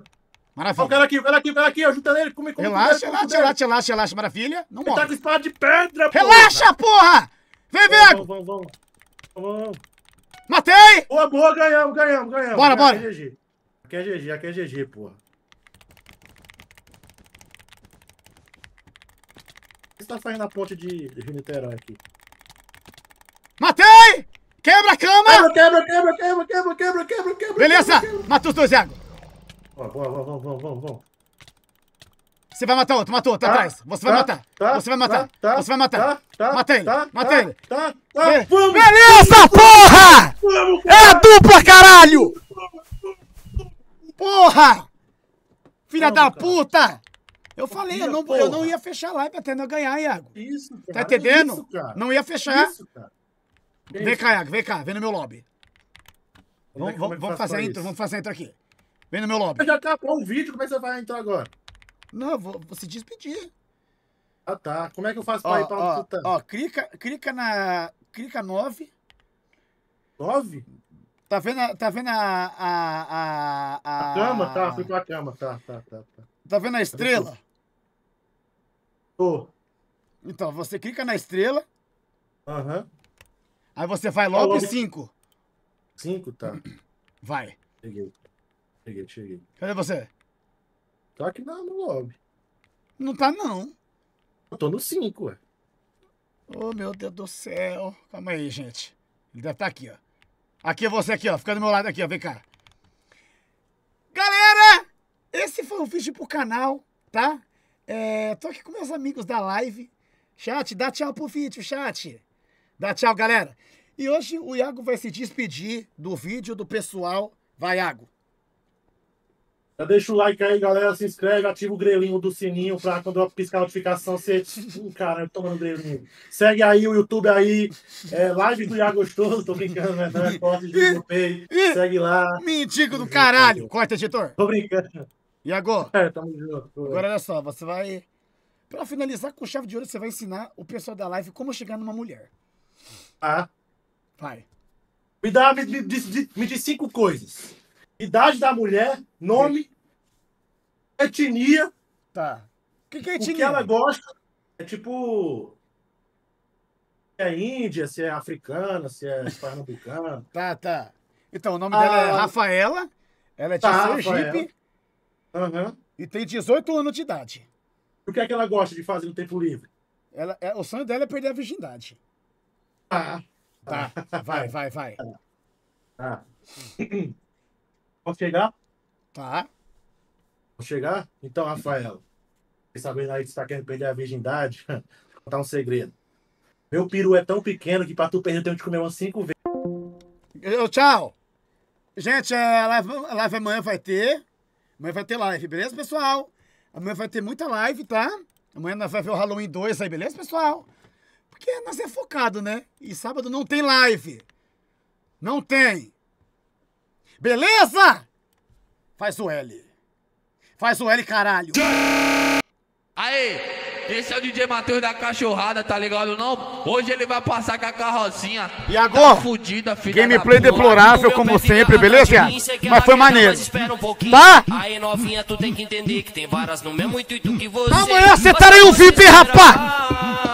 Maravilha. Ó, o cara aqui, o cara aqui, o cara aqui, ajuda nele, come, come. Relaxa, relaxa, relaxa, relaxa, relaxa, maravilha. Não morre. Ele tá com espada de pedra, porra! Relaxa, porra! Vem, vem! Vamos, vamos, vamos. Matei! Boa, boa, ganhamos, ganhamos, ganhamos. Bora, bora. Aqui é GG, aqui é GG, aqui é GG, porra. Você tá saindo na ponte de, Rio Niterói aqui. Matei! Quebra a cama! Quebra, quebra, quebra, quebra, quebra, quebra, quebra, Beleza! Quebra, quebra. Mata os dois, Iago. boa, vamos, vamos, vamos, vamos. Você vai matar outro, matou outro, tá, atrás. Você vai tá, matar. Tá, você vai matar. Tá, você vai matar. Mata ele. Mata ele. Beleza, porra! É a dupla, caralho! Porra! Filha da puta! Eu falei, eu não, eu não ia fechar a live até não ganhar, Iago. Isso, cara. Tá entendendo? Isso, cara. Não ia fechar. Isso, cara. Vem cá, Iago, vem cá, vem no meu lobby.
Vamos, é vamos, vamos é fazer a intro, vamos fazer
a intro aqui. Vem no meu lobby. Já acabou o vídeo, como é que você vai entrar agora? Não, vou, vou se despedir. Ah, tá. Como é que eu faço pra ó, ir pra ó, Tutã? Ó, clica, clica na. Clica 9. 9? Tá vendo, tá vendo a. A, a, a... a cama? Tá, fui com a cama. Tá, tá, tá. Tá, tá vendo a tá estrela? Tô. Então, você clica na estrela. Aham. Uhum. Aí você vai logo em 5. 5, tá. Vai. Cheguei. Cheguei, cheguei. Cadê você? Tá aqui na, no lobby. Não tá, não. Eu tô no 5, ué. Ô, oh, meu Deus do céu. Calma aí, gente. Ele deve tá aqui, ó. Aqui é você, aqui, ó. Fica do meu lado aqui, ó. Vem cá. Galera, esse foi o vídeo pro canal, tá? É, tô aqui com meus amigos da live. Chat, dá tchau pro vídeo, chat. Dá tchau, galera. E hoje o Iago vai se despedir do vídeo do pessoal. Vai, Iago. Já deixa o like aí, galera. Se inscreve, ativa o grelinho do sininho pra quando eu piscar a notificação, você. Hum, cara, eu tô tomando grelinho. Segue aí o YouTube aí. É, live do Iago Gostoso, tô brincando, né? Não é corte de GPay. Segue lá. mentigo do caralho. Corta, editor. Tô brincando. E agora? É, tamo junto. Agora olha só, você vai. Pra finalizar com chave de ouro, você vai ensinar o pessoal da live como chegar numa mulher. Ah. Vai. Me dá, me, me, me, me diz cinco coisas idade da mulher, nome, etnia. Tá. O que, que é etnia? O que ela gosta é tipo. Se é índia, se é africana, se é pernambucana. tá, tá. Então, o nome ah, dela é ah. Rafaela. Ela é de tá, Sergipe. Uhum. E tem 18 anos de idade. O que é que ela gosta de fazer no tempo livre? Ela, é, o sonho dela é perder a virgindade. Ah. Tá. Vai, vai, vai. Ah. Pode chegar? Tá. Pode chegar? Então, Rafael, sabendo aí que você tá querendo perder a virgindade, vou contar um segredo. Meu peru é tão pequeno que pra tu perder eu tenho que comer umas cinco vezes. Eu, tchau! Gente, a é, live, a live amanhã vai ter. Amanhã vai ter live, beleza, pessoal? Amanhã vai ter muita live, tá? Amanhã nós vai ver o Halloween 2 aí, beleza, pessoal? Porque nós é focado, né? E sábado não tem live. Não tem. Beleza? Faz o L. Faz o L, caralho. Aê, esse é o DJ Matheus da Cachorrada, tá ligado não? Hoje ele vai passar com a carrocinha. E agora? Tá fudida, filha gameplay deplorável como sempre, beleza? Mas foi maneiro. Um tá? Aí novinha, tu tem que entender que tem varas no mesmo intuito que você. Amanhã acertarei o VIP, rapaz!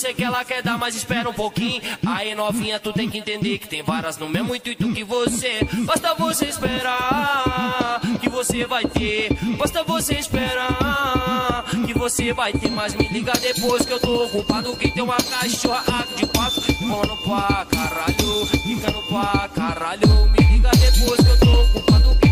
sei que ela quer dar, mas espera um pouquinho. Aí novinha, tu tem que entender que tem varas no mesmo intuito que você. Basta você esperar que você vai ter. Basta você esperar que você vai ter. Mas me liga depois que eu tô ocupado. Que tem uma cachorra de quatro Mano pra caralho, no pra caralho. Me liga depois que eu tô ocupado.